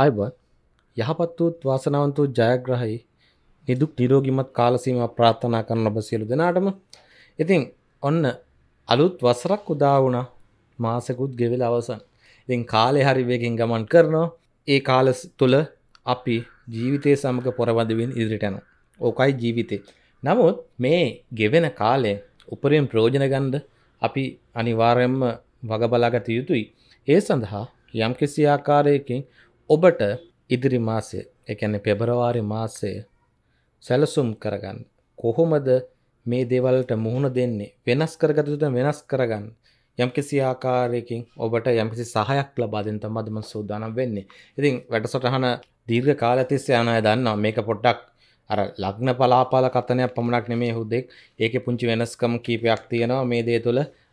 අයබත් යහපත් වූත් වාසනාවන්තූ ජයග්‍රහයි නිදුක් නිරෝගිමත් කාලසීම ප්‍රාර්ථනා කරන ඔබ සියලු දෙනාටම ඉතින් ඔන්න අලුත් වසරක් උදා වුණ මාසකුත් ගෙවිල අවසන් ඉතින් කාලෙ හරි වේගෙන් ගමන් කරනවා ඒ කාල තුළ අපි ජීවිතය සමඟ පොරවදවෙන් ඉදිරිටන ඕකයි ජීවිතේ නමුත් මේ ගෙවෙන කාලේ උපරෙන් ප්‍රෝජන ගන්ඩ අපි අනිවාරයෙන්ම වගබලාගත යුතුයි ඒ සඳහා යම් කිසි ආකාරයකින් ඔබට ඉදිරි මාසය එකන පෙබරවාරි මාසය සැලසුම් කරගන්න කොහොමද මේ දේවල්ට මුහුණ දෙන්නේ වෙනස් කරගතුට වෙනස් කරගන්න යම්කිසි ආකාරයකින් ඔබට යම්කිසි සහයක් ලබාදෙන් තමදම සූදානම් වෙන්නේ ඉතින් වැටසටහන දීර්ඝ කාලතිස්සේ යනය දන්නවා මේක පොඩ්ඩක් අර ලග්න පලාපාල කතනයක් පමණක් නෙමේ හුදෙක් ඒක පුංචි වෙනස්කම් කීපයක් තියෙනවා මේ දේ තුළ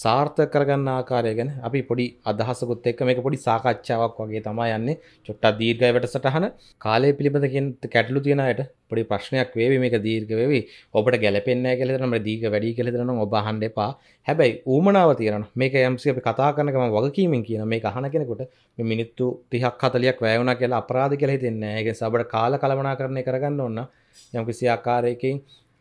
සාර්ථක කරගන්න ආකාරය ගැන අපි පොඩි අදහසකුත් එක්ක මේක පොඩි සාකච්ඡාවක් වගේ තමයි යන්නේ චොට්ටක් දීර්ඝයි වැඩසටහන කාලය පිළිබඳ කියන කැටලු තියෙන අයට පොඩි ප්‍රශ්නයක් වේවි මේක දීර්ඝ වේවි ඔබට ගැලපෙන්නේ නැහැ කියලා දෙනවා දීර්ඝ වැඩි කියලා දෙනවා ඔබ අහන්න එපා හැබැයි ඌමනාව තියෙනවා මේක යම්සි අපි කතා කරනකම වගකීමෙන් කියන මේක අහන කෙනෙකුට මේ මිනිත්තු 30ක් 40ක් වැය වුණා කියලා අපරාධ කියලා හිතෙන්නේ නැහැ ඒක නිසා ඔබට කාල කලමනාකරණය කරගන්න ඕන යම්කිසි ආකාරයකින්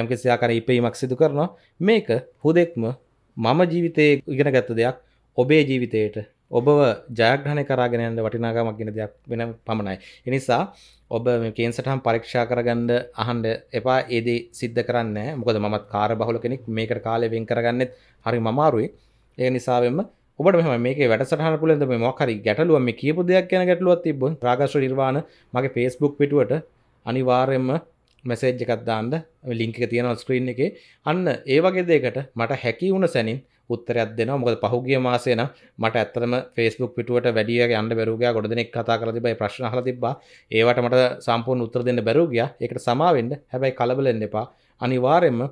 යම් කිසියාකර ඉපීමක් සිදු කරනවා මේක හුදෙක්ම මම ජීවිතයේ ඉගෙන ගත්ත දෙයක් ඔබේ ජීවිතයට ඔබව ජයග්‍රහණය කරාගෙන යන්න වටිනාකමක් ගෙන දෙයක් වෙන පමණයි. එනිසා ඔබ මේකෙන් සටහන් පරීක්ෂා කරගන්න අහන්ඩ එපා ඒදේ සිද්ධ කරන්න මොකද මත් කාර බහුල කෙනෙක් මේකට කාලය වෙන් කරගන්නෙත් හරි මමාරුයි ඒ නිසාවෙන්ම ඔබට මෙම මේක වැටසටහන පුලද මේ මොකරි ගැටලුව මේ කියපු දෙයක් ගැන ගැටලුවත් තිබ රාගශ නිර්වාණ මගේ පේස්බුක් පිටුවට අනිවාරයෙන්ම මැසේජ් එකත්දාන්න ලිංක තියෙන ස්ක්‍රීන් එක අන්න ඒවගේ දෙකට මට හැකි වුණ සැනින් උත්තරයක් දෙෙන මොකද පහුගිය මාසේන මට ඇත්තම ෆස්බුක් පිටුවට වැඩිය ගන්න බැරුග ගොඩ දෙනෙක් කතා කර තිබයි ප්‍රශ්නහල තිබා ඒවට මට සම්පූර්ණ උත්තර දෙන්න බැරුගිය එකට සමාවෙන්ඩ හැබැයි කලබලෙන් එපා අනිවාරෙන්ම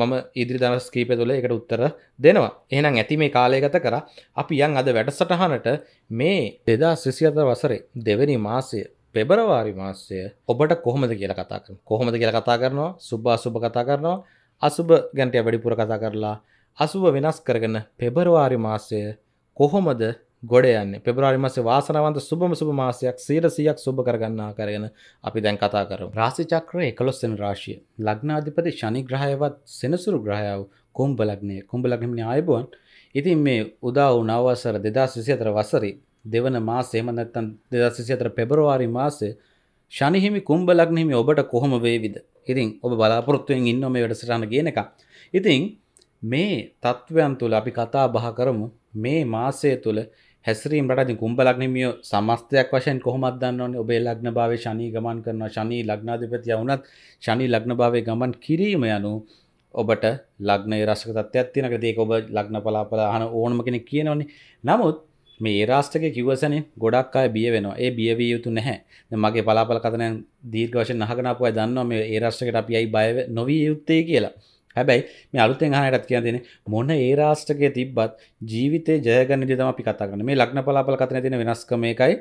මම ඉදිරි දනස් කීප තුළ එකට උත්තර දෙනවා එහනම් ඇති මේ කාලයගත කර අපි යන් අද වැඩසටහනට මේ දෙදා ශිසිත වසරේ දෙවැනි මාසය පෙබරවාරි මාස්සය ඔබට කොහොමද කියලා කතා කරන කොහොමද කියලා කතා කරනවා සුබා සුභ කතා කරනවා අසුභ ගැන්ටය වැඩිපුර කතා කරලා අසුභ වෙනස් කරගන්න පෙබරවාරි මාසය කොහොමද ගොඩයන්න පෙබරවාරි මාස වාසනාවන්ත සුබම සුබ මාසයක් සීර සියක් සුබ කරගන්නා කරගෙන අපි දැන් කතා කරු රාසි චක්‍රය එකලොස්සෙන රාශිය ලග්නාධිපති ශනි ග්‍රහයවත් සෙනසුරු ග්‍රහයාව කුම්බ ලග්නය කුම්බ ලග්නමනි ආයබුවන් ඉතින් මේ උදා වූ නවවසර දෙදස් විසිතර වසරේ දෙවන මාසේම නැත්තන් දෙදසිසිතර පෙබරවාරි මාසේ ශනිහිමි කුම්බලක්නහිමි ඔබට කොහොම වේවිද ඉතින් ඔබ බලාපොරොත්තුවෙන් ඉන්න මේ වැඩසටාන කියන එක ඉතිං මේ තත්ත්වයන් තුළ අපි කතා බහ කරමු මේ මාසය තුළ හැස්රීම් රටති කුම්බලක්නමිය සමස්තයක් වශයෙන් කොහොමත් දන්නවන්නේ ඔබේ ලග්න භාව ශනී ගමන් කරනවා ශනී ලග්නාධිපතිය වුනත් ශනී ලග්න භාවය ගමන් කිරීම යනු ඔබට ලග්න රසක තත්ත්වයක් තියෙනක දේක ඔබ ලග්න පලාපලා අහන ඕනම කෙනෙක් කියනවන්නේ නමුත් මේ ඒරාස්ටක කිවසන ගොඩක් අය බිය වෙනවා ඒ බියවිය යුතු නැහැ මගේ පලාපල කතනය දීර්ගවශෙන් අහගනපුය දන්නවා මේ ඒරාෂ්ටකට අපියයි බය නොවී යුත්තේ කියලා හැබැයි මේ අලුතෙන් අහනටත් කියන දෙන මොන ඒ රාෂ්ටකය තිබ්බත් ජීවිතය ජයගනිට තම අපි කතා කරන මේ ලක්න පලාපල කතන තින වෙනස්කම එකයි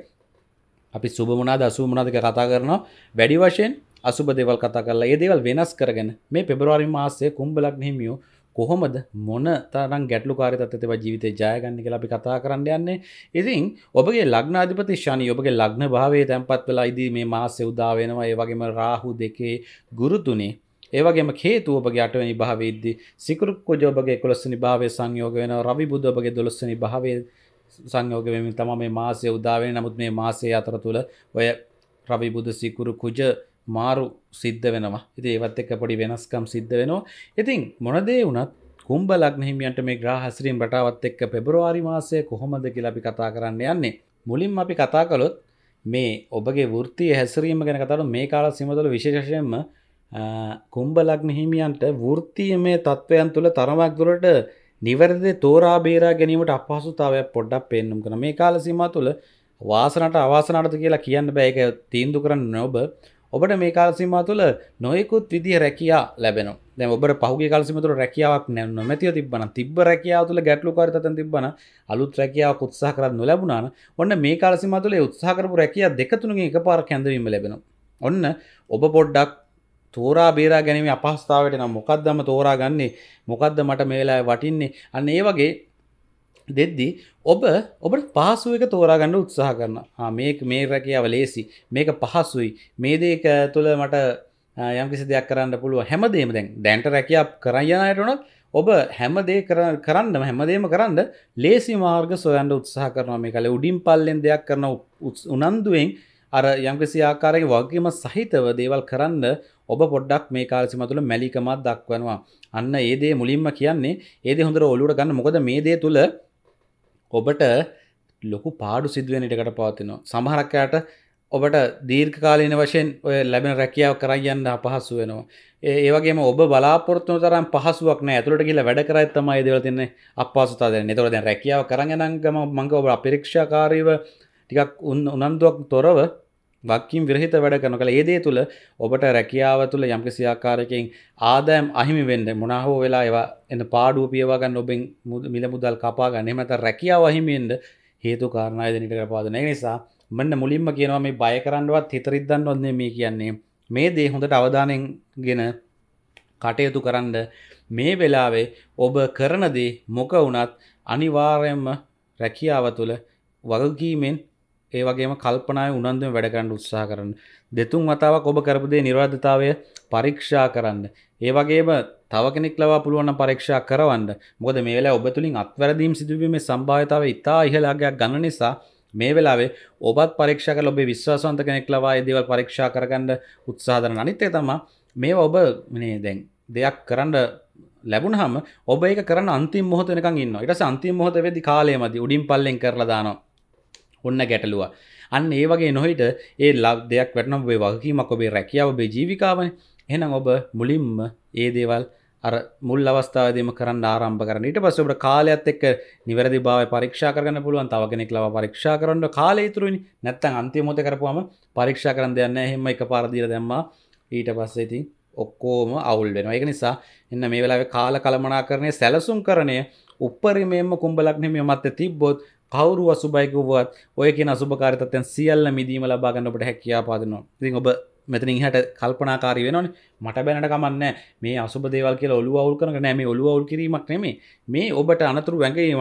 අපි සුබමනාද අසුමනාදක කතා කරනවා වැඩි වශයෙන් අසුබ දෙවල් කතා කරලා ඒ දේවල් වෙනස් කරගෙන මේ පෙබරවාරි මාසේ කුම්බලක් නහිමියෝ කොහොමද මොන තරම් ගැටලු කාරිතත්ව ජීවිත ජයගන්න කියලා අපි කතා කරන්න යන්නේ ඉතින් ඔබගේ ලග්න අධිපති ශනි ඔබගේ ලග්න භාවයේ තැන්පත් වෙලා ඉදී මේ මාසෙ උදා වෙනවා ඒ වගේම රාහු දෙකේ ගුරු තුනේ ඒ වගේම හේතු ඔබගේ අටවැනි භාවයේදී සිකුරු කුජ ඔබගේ 11 භාවයේ සංයෝග වෙනවා රවි බුධ ඔබගේ 12 භාවයේ සංයෝග වෙමින් තමයි මේ මාසය උදා වෙන්නේ නමුත් මේ මාසයේ අතර තුල ඔය රවි බුධ සිකුරු කුජ මාරු සිද්ධ වෙනවා ඉති ඒවත් එක පොඩි වෙනස්කම් සිද්ධ වෙනවා ඉතින් මොනදේ වුනත් කුම්ඹ ලක්නහිමියන්ට මේ ග්‍රහස්රීම් රටාවත් එක්ක පෙබරවාරි මාසය කොහොමද කියලපි කතා කරන්න යන්නේ මුලින් අපි කතා කළොත් මේ ඔබගේ වෘතිය හැසරීම ගැන කතරු මේ කාල සිමතුළ විශේෂයෙන්ම කුම්ඹලක්න හිමියන්ට වෘතියමේ තත්ත්වයන් තුළ තරමක් දුරට නිවැරද තෝරා බේරා ගැනීමට අපහසුතාවයක් පොඩ්ඩක් පෙන්නුම් කන මේ කාල සීම තුළ වාසනට අවාසනටද කියලා කියන්න බෑක තීන්දු කරන්න නොබ ඔබට මේ කාලසිම තුළ නොයෙකුත් විදිහ රැකයා ලැබෙන දැ ඔබ පහුගේ කාලසිමතුර රැකියාවක් නැන මැතිව තිබන තිබ රැකියාව තුළ ගැටලු කාරිතතන් තිබන අලුත් රැකියාව උත්සාහ කරත් නොලැබුණන ඔන්න මේ කාලසිම තුළ උත්සාහකරපු රැකිය දෙකතුනගේ එක පාර කැඳවීම ලැබෙන ඔන්න ඔබ පොඩ්ඩක් තෝරා බේරා ගැනීම අපහස්ථාවට නම් මොකක්දම තෝරා ගන්නේ මොකක්ද මට මේලා වටින්නේ අන්න ඒ වගේ දෙද්දි ඔබ ඔබට පහසුව එක තෝරාගන්න උත්සාහ කරන්න මේ මේ රැකියාව ලේසි මේක පහසුයි මේ දේක තුළ මට යම්කිසි දෙයක් කරන්න පුළුව හැමදේම දැන් දැන්ට රැකයක් කරයනයටනොත් ඔබ හැමදේ කරන්න හැමදේම කරන්න ලේසි මාර්ග සොයන්ට උත්සාහ කරනවා මේ කල උඩින් පල්ලෙන් දෙයක් කරන උනන්දුවෙන් අර යම්කිසි ආකාරය වගේම සහිතව දේවල් කරන්න ඔබ පොඩ්ඩක් මේ කාලසිම තුළ මැලිකමත් දක්වනවා අන්න ඒදේ මුලින්ම කියන්නේ ඒද හොඳර ඔලුට ගන්න මොකද මේ දේ තුළ ඔබට ලොකු පාඩු සිදුවෙන ඉටකට පවතිනවා සමහරක්කයාට ඔබට දීර්ඝකාලීන වශයෙන් ඔය ලැබෙන රැකියාව කරයන්න අපහසු වෙනවා. ඒවගේම ඔබ බලාපොරත්තුන තරම් පහසුවක් නෑ ඇතුළට කියලා වැඩ කරයි තමයි දේවල් තියන්නේ අපහසුතාව දැනෙන්නේ. ඒතකොට දැන් රැකියාව කරන් යන ගම මම ඔබ අපේක්ෂාකාරීව ටිකක් උනන්දුවක් තොරව වක්කින් විරහිත වැඩ කරන කළ ඒදේ තුළ ඔබට රැකියාව තුළ යම්ක සියාකාරකින් ආදෑම් අහිමි වෙන්න මොනාහෝ වෙලා ඒවා එන්න පාඩුව පියවාගන්න ඔබෙන් මිල මුදල් කපාගන්න එමත රැකියාව අහිමියෙන්ද හේතු කාරණයද නිට කරපාදන නිසා මෙන්න මුලින්ම කියනවා මේ බය කරන්නවත් හිතරිද්දන්න ඔන්නේ මේ කියන්නේ මේ දේ හොඳට අවධානයෙන් ගෙන කටයුතු කරන්න මේ වෙලාවේ ඔබ කරනදේ මොක වුණත් අනිවාර්යයෙන්ම රැකියාව තුළ වගකීමෙන් ඒ වගේම කල්පනාය උනන්දුව වැඩකරන්න උත්සාහ කරන්න. දෙතුන් වතාවක් ඔබ කරපදේ නිර්වාධතාවය පරීක්ෂා කරන්න. ඒ වගේම තව කෙනෙක් ලවා පුළුවන් පරීක්ෂා කරවන්න. මොකද මේ වෙලාවේ ඔබ තුලින් අත්වැරදීම් සිදුවීමේ සම්භාවිතාවය ඉතා ඉහළාගයක් ගන්න නිසා මේ වෙලාවේ ඔබත් පරීක්ෂා කරලා ඔබේ විශ්වාසවන්ත කෙනෙක් ලවා ඒ දේවල් පරීක්ෂා කරගන්න උත්සාහ කරන අනිත් එක තමයි මේවා ඔබ මේ දැන් දෙයක් කරන්න ලැබුණාම ඔබ ඒක කරන අන්තිම මොහොත වෙනකන් ඉන්නවා. ඊට පස්සේ අන්තිම මොහොත වෙද්දි කාලය මදි උඩින් පල්ලෙන් කරලා දානවා. ඔන්න ගැටලුව අන්න ඒ වගේ නොහිට ඒ ලබ් දෙයක් වැටනම් ඔබේ වගකීමක් ඔබේ රැකියාව ඔබේ ජීවිකාවන එහෙනම් ඔබ මුලින්ම ඒ දේවල් අර මුල් අවස්ථාවදම කරන්න ආරම්භ කරන ඊට පස්ස ඔබට කාලයක්ත් එක්ක නිවැරදි භාව පරීක්ෂා කරන පුළුවන් තව කෙනෙක් ලව පරීක්ෂා කරන්න කාලයතුරුනි නැත්තම් අන්තිමොත කරපුවම පරීක්ෂා කරන්න දෙන්න එහෙම එක පාරදීර දැම්මා ඊට පස්සේ ඉතින් ඔක්කෝම අවුල් වෙනවා ඒක නිසා එන්න මේ වෙලාවේ කාල කළමනා කරන්නේ සැලසුම් කරණය උපරිමයෙන්ම කුඹලක් නෙමෙයි මත තිබ්බොත් කවරු අසුභයකුවත් ඔය කියෙන අසුභකාරිතත්යන් සියල්ල මිදීම ලබාගන්න ඔබට හැකියා පාදනවා ඉතින් ඔබ මෙතනින් හට කල්පනාකාරී වෙනන මට බැනට කමන්න මේ අසුබ දේවල් කියලා ඔලු අවුල් කරන නෑ මේ ඔලු අවුල් කිරීමක් නෙමේ මේ ඔබට අනතුරු වැඟීම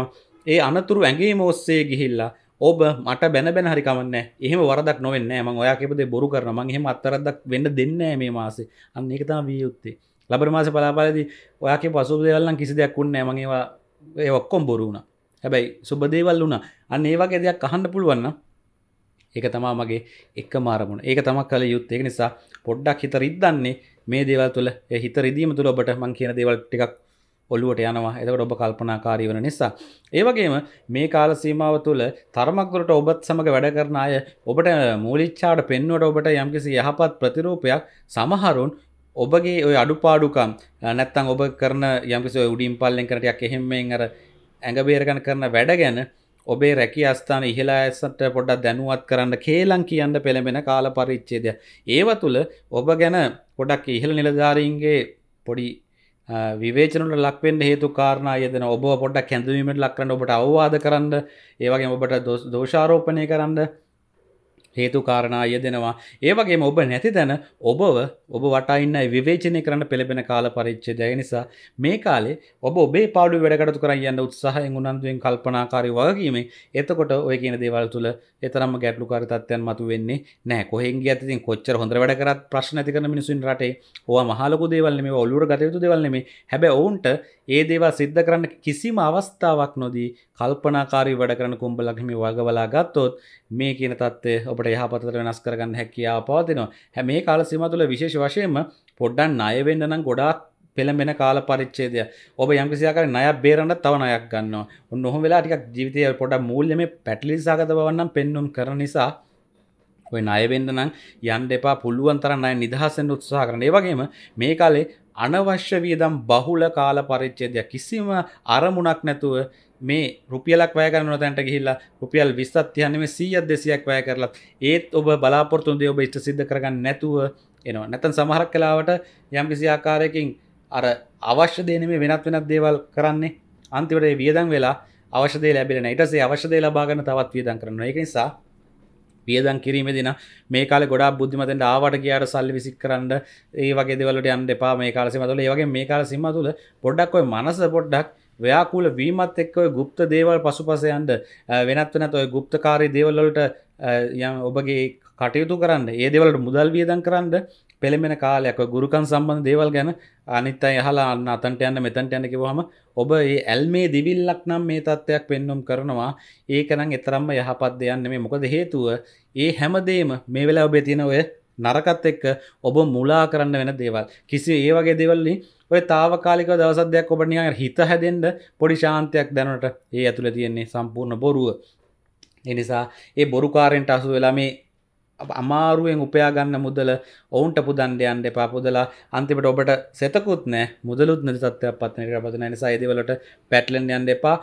ඒ අනතුරු ඇඟීම ඔස්සේ ගිහිල්ලා ඔබ මට බැනබැන හරිකමන්න එහම වරදක් නොවන්න ම ඔයා කෙපදේ බොරු කරන මං හෙම අත්තරදක් වඩ දෙන්න මේ මාසේ අන්න එකතා වී යුත්තේ ලබර මාස පලාපාලදී ඔයාගේ පසු දෙවල්ලන් කිසි දෙයක් කුන්න මගේවා ඔක්කොම් බොරුුණා හැබැයි සුබ දේවල් වුණා අන්න ඒ වගේ දෙයක් අහන්න පුළුවන් ඒක තමා මගේ එකම අරමුණ. ඒක තමයි කල යුත්තේ. ඒක නිසා පොඩ්ඩක් හිත රිද්දන්නේ මේ දේවල් තුළ ඒ හිත රිදීම තුළ ඔබට මම කියන දේවල් ටිකක් ඔල්ලුවට යනවා එතකට ඔබ කල්පනාකාරී වන නිසා. ඒවගේම මේ කාල සීමාව තුළ තරමක්ගොට ඔබත් සමඟ වැඩ කරන අය ඔබට මූලිච්චාට පෙන්වට ඔබට යම්කිසි යහපත් ප්‍රතිරූපයක් සමහරුන් ඔබගේ ඔය අඩුපාඩුකම් නැත්තං ඔබ කරන යම්කිසි උඩින් පල්ලෙන් කරටයක් එහෙම්මෙන් අර ඇඟබේරගන කරන වැඩ ගැන ඔබේ රැකි අස්ථාන ඉහලා ඇසට පොඩක් දැනුවත් කරන්න කේලං කියන්න පෙළඹෙන කාල පරිච්චේදය. ඒව තුළ ඔබ ගැන පොඩක් ඉහළ නිලධාරීන්ගේ පොඩි විවේචනට ලක්වෙන් හේතු කාරණ යදන ඔබ පොඩක් කැඳවීමට ලක්රන්න ඔබට අවවාද කරන්න ඒවගේ ඔබට දෝෂාරෝපනය කරන්න හේතු කාරණා යෙදෙනවා ඒවගේ ඔබ නැති තැන ඔබව ඔබ වටයින්න විවේචනය කරන්න පෙළබෙන කාල පරිච්චේ දය නිසා මේ කාලේ ඔබ ඔබේ පාඩු වැඩකටතු කර යන්න උත්සාහයෙන් උනන්දුවෙන් කල්පනාකාරී වගකීමේ එතකොට ඔය කියන දේවල් තුළ එතරම් ගැටලුකාරි තත්ත්වයන් මතු වෙන්නේ නෑ කොහෙන්ගේ ඇතින් කොච්චර හොඳ වැඩ කරත් ප්‍රශ්න ඇති කරන මිනිසුන් රටේ හවා මහලකු දේවල් මේ ඔල්ලුර ගතයුතු දෙවල් නෙමේ හැබ ඔවුන්ට ඒ දේවල් සිද්ධ කරන්න කිසිම අවස්ථාවක් නොදී කල්පනාකාරී වැඩ කරන කුම්ඹලක්හිමි වගවලා ගත්තොත් මේ කියන තත්ේ ඔබට යහපතට වෙනස් කරගන්න හැකියාව පවතිනවා හැ මේ කාල සිම තුළ විශේෂ වශයෙන්ම පොඩ්ඩන් අයවෙන්න නම් ගොඩාත් පෙළඹෙන කාල පරිච්චේදය ඔබ යම්කිසියාකර ණය බේරන්න තව නයක් ගන්නවා උන් ඔහොම වෙලා ටිකක් ජීවිතය පොඩ මූල්‍යම පැටලිසාගත බවන්නම් පෙන්නුම් කරන නිසා ඔය අයවෙන්න නම් යන් දෙපා පුළුවන් තරන්න අය නිදහසෙන් උත්සාහ කරන ඒ වගේම මේ කාලේ අනවශ්‍ය වියදම් බහුල කාල පරිච්චේදයක් කිසිම අරමුණක් නැතුව මේ රුපියලක් වය කරන තැන්ට ගිහිල්ලා රුපියල් විස්සත් යන්නේ සීියත් දෙසියක් වය කරලත් ඒත් ඔබ බලාපොරතුන්දේ ඔබ ඉෂ්ට සිද්ධ කරගන්න නැතුව එනවා නැතන් සමහරක් කලාවට යම් කිසි ආකාරයකින් අර අවශ්‍ය දේනේ වෙනත් වෙනත් දේවල් කරන්නේ අන්තිවට වියදන් වෙලා අවශ්‍යදේ ලැබෙන ඉටසේ අවශ්‍යදේ ලබාගන්න තවත් වියදන් කරන එක නිසා වියදන් කිරීම දින මේ කාල ගොඩා බුද්ධිමතෙන්ට ආවට කියාට සල්ලි විසික් කරන්න ඒ වගේ දෙවලට යන් දෙපා මේ කාලසි මතුල ඒවගේ මේ කාල සිම තුළ පොඩ්ඩක් ඔය මනස පොඩ්ඩක් ව්‍යකූල වීමත් එක් ඔය ගුප්ත දේවල් පසුපසයන්ට වෙනත් වෙනත් ඔය ගුප්තකාරී දේවල්ලට යම් ඔබගේ කටයුතු කරන්න ඒ දෙවලට මුදල් වියදන් කරන්න පෙළමෙන කාලයක් ගුරුකන් සම්බන්ධ දේවල් ගැන අනිත් අයි හලා අන්න අතන්ට යන්න මෙතන්ට යන්න කිවහම ඔබ ඒ ඇල්මේ දිවිල්ලක් නම් මේ තත්ත්වයක් පෙන්නුම් කරනවා ඒකනම් එතරම්ම යහපත් දෙයන්න මේ මොකද හේතුව ඒ හැමදේම මේ වෙලා ඔබේ තියෙන ඔය නරකත් එක්ක ඔබ මුලා කරන්න වෙන දේවල් කිසි ඒ වගේ දෙවල්ලින් ඔය තාවකාලික දවසදයක් ඔබනිිය හිත හැදෙන්ට පොඩි ශාන්තයක් දැනට ඒ ඇතුළ තියෙන්නේ සම්පූර්ණ බොරුව එනිසා ඒ බොරුකාරෙන්ට අසු වෙලා මේ අමාරුවෙන් උපයාගන්න මුදල ඔවුන්ට පුදන්ඩ අන්ඩ එපා පුදලා අන්තිමට ඔබට සෙතකුත් නෑ මුදලුත් නිසත්වයක් පත්නයට පතන නිසා ඒදවලට පැටලෙන් යන්ඩ එපා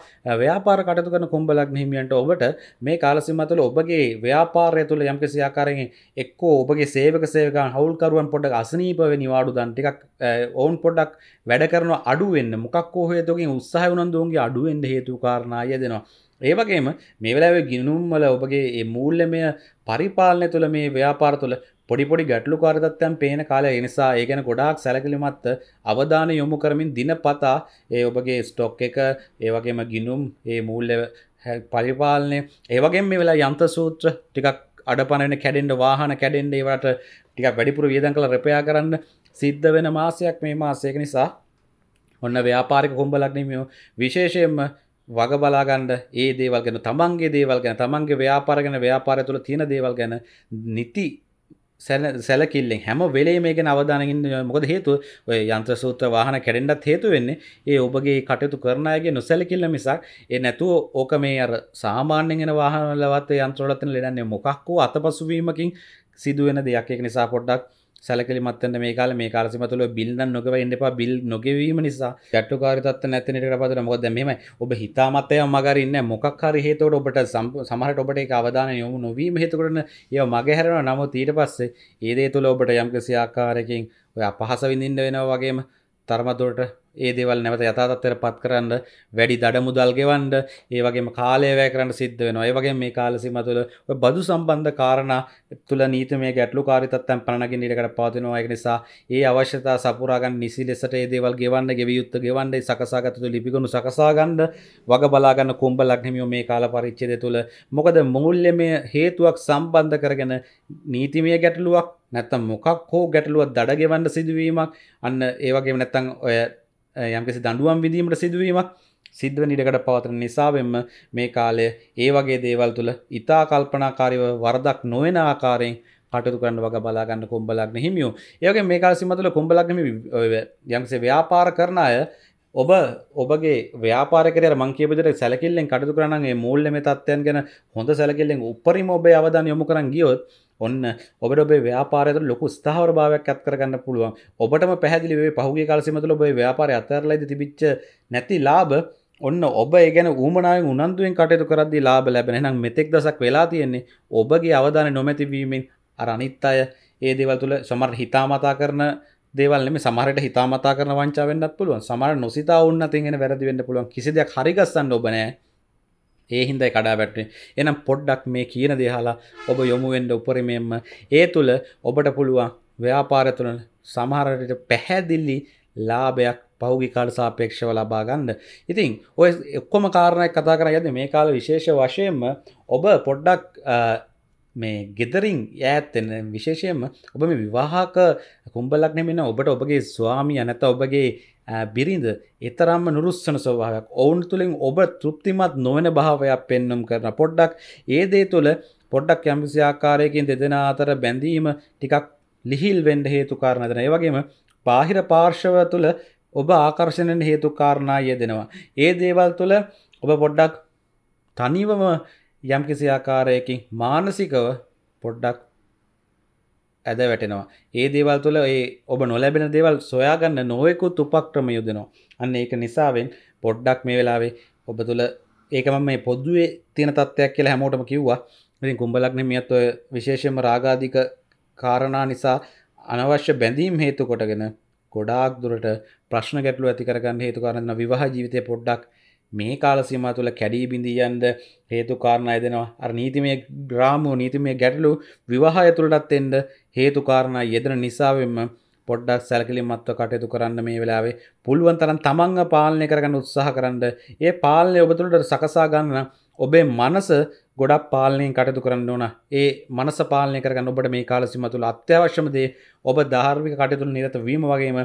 ව්‍යාපාර කටතු කන කුම්ඹලක් හිමියන්ට ඔබට මේ කාලසිමතුල ඔබගේ ව්‍යාපාරය තුළ යම්කිසියාකාරෙන් එක්කෝ ඔබගේ සේවක සේවක හවල්කරුවන් පොඩක් අසනීපව නිවාඩු දන්ටිකක් ඔවුන් පොඩක් වැඩ කරන අඩුවෙන්න්න මොකක් ෝහේතුකින් උත්සාහ වනන්දුවන්ගේ අඩුවෙන්ට හේතු කාරණය දෙනවා ඒවගේම මේ වෙලාවේ ගිනුම්වල ඔබගේ ඒ මූල්ලමය පරිපාලනය තුළ මේ ව්‍යාපාර තුළ පොඩිපොඩි ගැටලු කාරතත්වයන් පේන කාලය එනිසා ඒ ගැන ගොඩාක් සැලකිලිමත්ත අවධානය යොමු කරමින් දිනපතා ඒ ඔබගේ ස්ටොක් එක ඒවගේම ගිනුම් ඒ මූල්ල පරිපාලනය ඒවගේ මේ වෙලා යන්ත සූත්‍ර ටිකක් අඩපනන කැඩෙන්ට වාහන කැඩෙන්ඩ ඒවට ටික වැඩිපුර වියදන් කළ රැපයා කරන්න සිද්ධ වෙන මාසයක් මේ මාසයක නිසා ඔන්න ව්‍යාපාරික කොම්බලක්නමෝ විශේෂයෙන්ම වග බලාගන්න ඒ දේවල් ගැන තමන්ගේ දේවල් ගැන තමන්ගේ ව්‍යාපාර ගැන ව්‍යාපාර තුළ තියෙන දේවල් ගැන නිති සැලකිල්ලෙන් හැම වෙලේ මේක අවධානගින් මොකද හේතු ඔය යන්ත්‍ර සූත්‍ර වාහන කැඩෙන්ඩත් හේතු වෙන්නේ ඒ ඔබගේ කටයුතු කරනයගේ නොසැලකිල්ල මිසක් ඒ නැතුව ඕක මේ අර සාමාන්‍යෙන් වාහනලවත් යන්ත්‍රලතන ලෙඩන්නේ මොකක්කෝ අතපසුවීමකින් සිදුවෙන දෙයක් එක නිසා පොඩ්ඩක් සැලකලි මත්තන්න මේ කාල මේ කාලසිම තුළ බිල්න්න නොකව එන්නපා බිල් නොගවීම නිසා ගැට්ටු කාරිතත් නැතිනට පදන මොද මෙම ඔබ හිතාමත්තය මගරන්න මොක්කාර හේතවට ඔබට සමහට ඔබට එක අවධාන යොමු නොවීම හේතුකරන ය මගහැරව නමුත් ඊට පස්සේ ඒදේ තුළ ඔබට යම්කිසි ආකාරකින් ඔය අපහස විඳින්න වෙනවාගේම තර්මතුරට ඒ දෙවල් නැවත යතාතත්වයට පත් කරන්න වැඩි දඩ මුදල් ගෙවන්න ඒවගේම කාලයවැය කරන්න සිද්ධ වෙන ඒවගේ මේ කාලසිම තුළ බදු සම්බන්ධ කාරණ තුළ නීත මේ ගැටලු කාරිතත්තැන් පණගින් ඉඩකට පාතිනවා එක නිසා ඒ අවශ්‍යතා සපුරාගන් නිසි ලෙසට ඒ දේවල් ගෙවන්න ගෙවියුත්ත ගෙවන්ඩේ සකසාගතතු ලිපිගුණු සකසාගන්න වග බලාගන්න කුම්ඹ ලක්නමියෝ මේ කාල පරිච්චේද තුළ මොකද මුල්ල මේ හේතුවක් සම්බන්ධ කරගෙන නීතිමය ගැටලුවක් නැත්තම් මොකක් හෝ ගැටලුවත් දඩගෙවන්න සිදුවීමක් අන්න ඒවගේ නැත්තං ඔය යම්කිසි දඩුවම් විදීමට සිදුවීමක් සිද්ධව නිඩකට පවතන නිසාවෙන්ම මේ කාලය ඒ වගේ දේවල් තුළ ඉතා කල්පනාකාරිව වරදක් නොවෙන ආකාරයෙන් කටතු කරන්න වග බලාගන්න කොම්බලක්න හිමියෝ ඒගේ මේ කාල සිමතුල කොම්බලක්නම යම්සේ ව්‍යාපාර කරන අය ඔබ ඔබගේ ව්‍යාරක මංකේපදට සැලකිල්ලෙන් කටතු කරනගේ මූල්ලම තත්වයන් ගැන හොඳ සැලකිල්ලෙන් උපරිම ඔබ අවධන යොමු කරන් ගියොත් ඔන්න ඔබට ඔබේ ව්‍යාපාරයට ලොකු ස්ථාවර භාවයක් ඇත් කරගන්න පුළුවන්. ඔබටම පැහැදිලි වේ පහුගිය කාලෙ සීමා තුළ ඔබේ ව්‍යාපාරය අත්හැරලා තිබිච්ච නැති ලාභ ඔන්න ඔබ ඒ ගැන ඌමනාවෙන් උනන්දුවෙන් කටයුතු කරද්දී ලාභ ලැබෙන. එහෙනම් මෙතෙක් දසක් වෙලා තියෙන්නේ ඔබගේ අවධානය නොමැති වීමෙන් අර අනිත් අය ඒ දේවල් තුළ සමහර හිතාමතා කරන දේවල් මේ සමහරට හිතාමතා කරන වංචා වෙන්නත් පුළුවන්. සමහර නොසිතා වුණා තින්ගෙන වැරදි වෙන්න පුළුවන්. කිසි දෙයක් හරි ගස්සන්න ඔබ නෑ. ඒ හින්දයි කඩා වැටේ එනම් පොඩ්ඩක් මේ කියන දෙහලා ඔබ යොමුුවෙන්ඩ උපරිමයෙන්ම ඒ තුළ ඔබට පුළුවන් ව්‍යාපාර තුළන සමහරට පැහැදිල්ලි ලාභයක් පෞගි කාඩ සාපේක්ෂව ලබා ගන්න ඉතින් ඔය එක්කොම කාරණයක් කතා කර යද මේ කාල විශේෂ වශයෙන්ම ඔබ පොඩ්ඩක් මේ ගෙදරින් ඈත්තෙන විශේෂයෙන්ම ඔබ මේ විවාහක කුම්ඹලක් නෙමෙන ඔබට ඔබගේ ස්වාමී ඇනත ඔබගේ බිරිඳ එතරම්ම නුරුස්සන ස්වභාවයක් ඔවුන් තුළින් ඔබ තෘප්තිමත් නොවන භාවයක් පෙන්නුම් කරන පොඩ්ඩක් ඒ දේ තුළ පොඩ්ඩක් යම්කිසි ආකාරයකින් දෙදෙන අතර බැඳීම ටිකක් ලිහිල් වෙන්ඩ හේතුකාරණදන ඒවගේම පාහිර පාර්ශව තුළ ඔබ ආකර්ශණයෙන් හේතුකාරණා යෙදෙනවා. ඒ දේවල් තුළ ඔබ පොඩ්ඩක් තනිවම යම්කිසි ආකාරයකින් මානසිකව පොඩ්ඩක් ඇද වැටෙනවා ඒ දේවල් තුළ ඒ ඔබ නොලැබෙන දේවල් සොයාගන්න නොවෙකුත් උපක්‍රම යුදනවා අන්න ඒක නිසාවෙන් පොඩ්ඩක් මේ වෙලාවේ ඔබ තුළ ඒකම මේ පොද්දුවේ තියෙන තත්ත්වයක් කියලා හැමෝටම කිව්වා ඉතින් කුම්බලක්න මියත් ඔය විශේෂම රාගාධික කාරණා නිසා අනවශ්‍ය බැඳීම් හේතු කොටගෙන ගොඩාක් දුරට ප්‍රශ්න ගැටලු ඇති කරගන්න හේතු කරන්න විවාහ ජීවිතය පොඩ්ඩක් මේ කාල සීමා තුළ කැඩී බිඳියන්ද හේතු කාරණා යදෙනවා අර නීතිමය ග්‍රාමෝ නීතිමය ගැටලු විවාහය තුළටත් එන්ඩ හේතුකාරණ යෙදෙන නිසාවෙන්ම පොඩ්ඩක් සැලකිලිමත්ව කටයුතු කරන්න මේ වෙලාවේ පුළුවන් තරම් තමන්ව පාලනය කරගන්න උත්සාහ කරන්න. ඒ පාලනය ඔබ තුළට සකසා ගන්න ඔබේ මනස ගොඩක් පාලනයෙන් කටයුතු කරන්න ඕන. ඒ මනස පාලනය කරගන්න ඔබට මේ කාල සීමා තුළ අත්‍යවශ්‍යම දේ ඔබ ධාර්මික කටයුතු නිරත වීම වගේම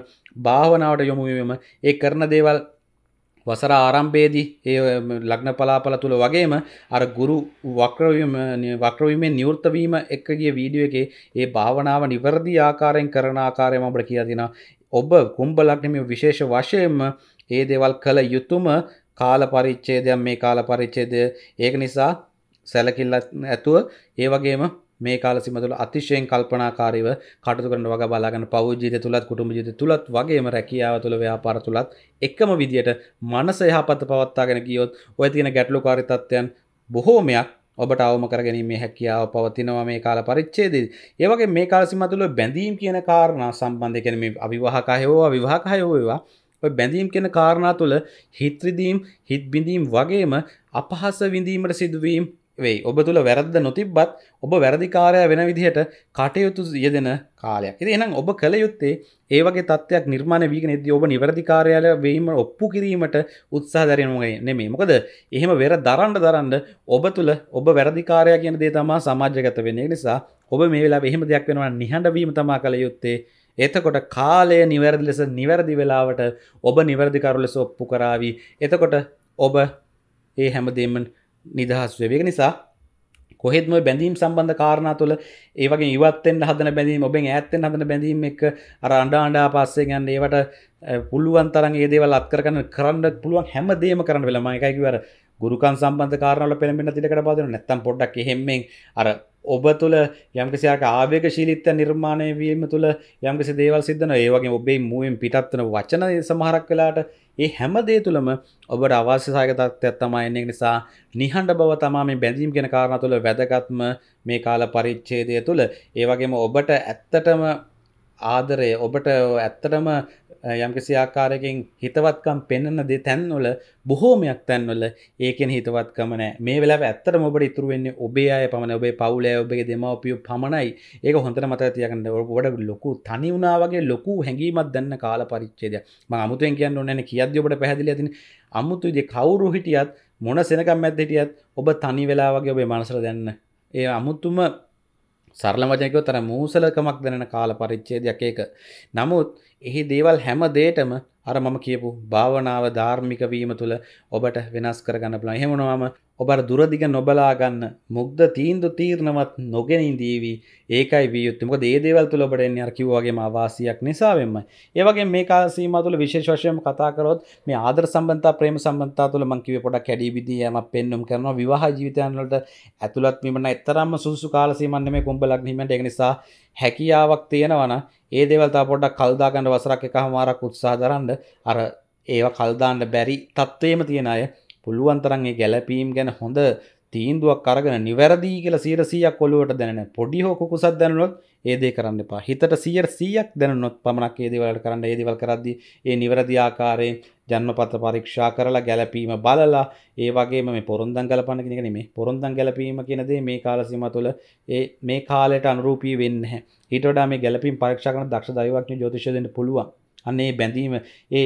භාවනාවට යොමු වීම ඒ කරන දේවල් වසර ආරම්භයේදී ඒ ලග්න පලාපල තුළ වගේම අර ගුරු වක්‍රවීම වක්‍රවීමෙන් නිවෘත්තවීම එක්ක ගිය වීඩියෝ එකේ ඒ භාවනාව නිවැරදි ආකාරයෙන් කරන ආකාරයම අපිට කියලා දෙනවා ඔබ කුම්භ ලග්නමේ විශේෂ වශයෙන්ම ඒ දේවල් කළ යුතුයම කාල පරිච්ඡේදයක් මේ කාල පරිච්ඡේදය ඒක නිසා සැලකිල්ල ඇතුව ඒ වගේම මේ කාල සීම තුළ අතිශයෙන් කල්පනාකාරීව කටයුතු කරන වග බලාගන්න පෞද්ගල ජීවිතය තුලත් කුටුම්බ ජීවිතය තුලත් වගේම රැකියාව තුළ ව්‍යාපාර තුලත් එකම විදියට මනස යහපත පවත්වාගෙන ගියොත් ඔය තියෙන ගැටලුකාරී තත්ත්වයන් බොහෝමයක් ඔබට අවම කරගැනීමේ හැකියාව පවතිනවා මේ කාල පරිච්චේදී. ඒවගේ මේ කාලසිම තුළ බැඳීම් කියන කාරණා සම්බන්ධ කැන මේ අවිවාහකයෝවා විවාහකයෝවා ඔය බැඳීම් කියන කාරණා තුළ හිත්‍රදීම් හිත් බිඳීම් වගේම අපහස විඳීමට සිදුවීම් වෙයි ඔබ තුළ වැරද නොතිබ්බත් ඔබ වැරදිකාරය වෙන විදිහට කටයුතු යෙදෙන කාලයක් එති එනම් ඔබ කළ යුත්තේ ඒවගේ තත්වයක් නිර්මාණ වී නෙද ඔබ නිවැරදිකාරයාල වීම ඔප්පු කිරීමට උත්සා දරනුගේ නෙමේ මොකද එහෙම වෙර දරන්ඩ දරන්න ඔබ තුළ ඔබ වැරදිකාරය කියන දේ තමා සමාජගත වෙන්නේ නිසා ඔබ මේ වෙලා එහෙම දෙයක් වෙනවා නිහඬවීම තමා කළ යුත්තේ එතකොට කාලය නිවැරදි ලෙස නිවැරදි වෙලාවට ඔබ නිවැරදිකරු ලෙස ඔප්පු කරාවී එතකොට ඔබ ඒ හැමදේමන් නිදහස් වේක නිසා කොහෙත්ම බැඳීම් සම්බන්ධ කාරණා තුළ ඒවගේ ඉවත්තෙන් හදන බැඳීම ඔබෙන් ඇත්තෙන් හදන බැඳීම් එක අර අන්ඩා අන්ඩා පස්සේ ගන්න ඒවට පුළුවන් තරන් ඒදේවල් අත්කරන්න කරන්න පුළුවන් හැම දේම කරන්න වෙලම එකයිකිවර ගුරුකන් සම්බන්ධ කාරණල පෙළඹෙන තිලකට පාදන නැත්තම් පොඩ්ඩක් එහෙම්මෙන් අර ඔබ තුළ යම්කිසියාක ආවේක ශීලිත්ත නිර්මාණය වීම තුළ යම්කිසි දේවල් සිද්ධන ඒවගේ ඔබේ මුවෙන් පිටත්වන වචන සමහරක් වෙලාට ඒ හැමදේ තුළම ඔබට අවශ්‍යසායක තත්ත්වයක් තමයි එන්නේ නිසා නිහඬ බව තමයි මේ බැඳීම් කියන කාරණා තුළ වැදගත්ම මේ කාල පරිච්ඡේදය තුළ ඒ වගේම ඔබට ඇත්තටම ආදරය ඔබට ඇත්තටම යම්කිසි ආකාරයකින් හිතවත්කම් පෙන්න්න දෙ තැන්වල බොහෝමයක් තැන්වල ඒකෙන් හිතවත්කමන මේ වෙලා ඇත්තට ඔබට ඉතුරුවවෙන්නේ ඔබේ අය පමණ ඔබේ පවුලෑ ඔබගේ දෙමවපිය පමණයි ඒක හොඳට මත තියකන්න ඔබට ලොකු තනිවුණා වගේ ලොකු හැඟීමත් දන්න කාල පරිච්චේද ම අමුතුෙන් කියන්න ඕනන කියද ඔබට පැදිල ඇතින අමුතුදේ කවුරු හිටියත් මොන සෙනකම් ඇත් හිටියත් ඔබ තනි වෙලා වගේ ඔබේ මනසර දැන්න ඒ අමුතුම සරල වචනකව තර මූසලකමක් දැනෙන කාල පරිච්ඡේදයක් ඒක. නමුත් එහි දේවල් හැම දෙයකම අර මම කියපු භාවනාව ධාර්මික වීම තුළ ඔබට වෙනස් කරගන්න පුළුවන්. එහෙම නොවම ඔබ දුරදිග නොබලා ගන්න මුග්ධ තීන්දුව තීරණවත් නොගෙනින් දීවි. ඒකයි විය යුත්තේ. මොකද මේ දේවල් තුළ ඔබට එන්නේ අර කිව්වා වගේම අවාසියක් නිසා වෙන්නයි. ඒ වගේම මේ කාල සීමාව තුළ විශේෂ වශයෙන්ම කතා කරොත් මේ ආදර සම්බන්ධතා ප්‍රේම සම්බන්ධතා තුළ මම කිව්වේ පොඩක් කැඩී බිදී යෑමක් පෙන්වුම් කරනවා. විවාහ ජීවිතයන් වලට ඇතුළත් වීම නම් එතරම්ම සුසුසු කාල සීමාවක් නෙමෙයි කුඹ ලග්න හිමියන්ට. ඒක නිසා හැකියාවක් තියෙනවා නම් ඒ දේවල් තව පොඩ්ඩක් කල් දා ගන්න වසරක් එකමාරක් උත්සාහ දරන්න. කරන්න අර ඒව කල්දාන්න බැරි තත්ත්වේම තියෙන අය පුළුවන්තරන්ගේ ගැලපීම් ගැන හොඳ තීන්දුවක් කරගෙන නිවැරදිී කියල සීරසියක් කොලුවට දැන පොඩි හෝ කුසත් දැනුවොත් ඒදේ කරන්න එපා හිතට සියර් සියක් දැනුත් පමණක් ඒදවලට කරන්න ඒදවල් කරදදි ඒ නිවැරදිආකාරයෙන් ජන්මපත පරීක්ෂා කරලා ගැලපීම බලලා ඒ වගේ මේ පොරොන්දන් ගලපන්න කෙනෙ නෙමේ පොරොන්දන් ගැලපීම කියනදේ මේ කාලසිම තුළ ඒ මේ කාලයට අනුරූපී වෙන්න හිටඩා මේ ගැලපින් පරක්ෂකන දක්ෂ දයිවක්න ජෝතිශයෙන් පුළුවන් අන්නේ බැඳීම ඒ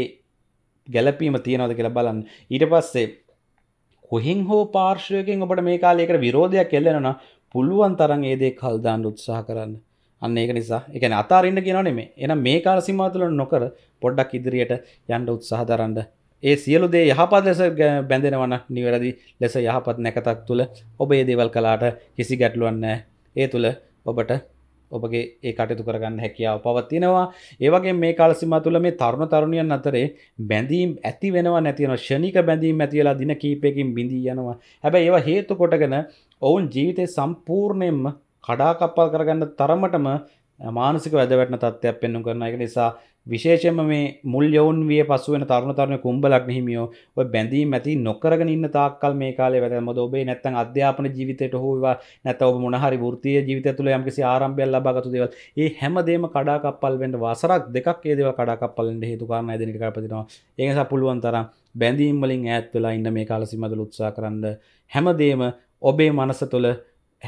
ගැලපීම තියෙනවද කියලා බලන්න ඊට පස්සේ කොහෙන් හෝ පාර්ශයකෙන් ඔබට මේ කාලයකට විරෝධයක් එල්ලෙනන පුළුවන් තරන් ඒදේ කල්දාන්න උත්සාහ කරන්න අන්න ඒක නිසා එකන අතාරන්න කියනනේ මේ එන මේ කාල සිමාතුල නොකර පොඩ්ඩක් ඉදිරියට යන්ඩ උත්සාහ දරන්න ඒ සියලු දේ යහපත් ලෙස බැඳෙනවන නිවැරදි ලෙස යහපත් නැකතක් තුළ ඔබ ඒ දේවල් කලාට කිසි ගැටලුවන්න ඒ තුළ ඔබට ඔබගේ ඒ කටයුතු කරගන්න හැකියාව පවත්තිනවා ඒවගේ මේ කාලසිම තුළ මේ තරුණ තරුණියන් අතරේ බැඳීම් ඇති වෙනවා නැතින ෂණික බැඳීම් ඇතිලා දින කීපයකින් බිඳී යනවා හැබැ ඒවා හේතු කොටගෙන ඔවුන් ජීවිතය සම්පූර්ණයෙන්ම කඩාකප්පල් කරගන්න තරමටම මානසික වැදවැටන තත්ත්වයක් පෙන්නුම් කරන එක නිසා විශේෂම මේ මුල් යවුන් විය පසු වෙන තරුණ තරුණ කුම්බලක් හිමියෝ ඔය බැඳීම් ඇති නොකරගෙන ඉන්න තාක්කල් මේ කාලේ වැඩ මොකද ඔබේ නැත්තම් අධ්‍යාපන ජීවිතයට හෝ වේවා නැත්නම් ඔබ මොන හරි වෘත්තීය ජීවිතය තුළ යම්කිසි ආරම්භයක් ලබාගත්තු දේවල් ඒ හැමදේම කඩාකප්පල් වෙන්න වසරක් දෙකක් ඒ දේවල් කඩාකප්පල් වෙන්න හේතු කාරණා දෙන එක කරපදිනවා ඒ නිසා පුළුවන් තරම් බැඳීම් වලින් ඈත් වෙලා ඉන්න මේ කාල සීමාවල උත්සාහ කරන්න හැමදේම ඔබේ මනස තුළ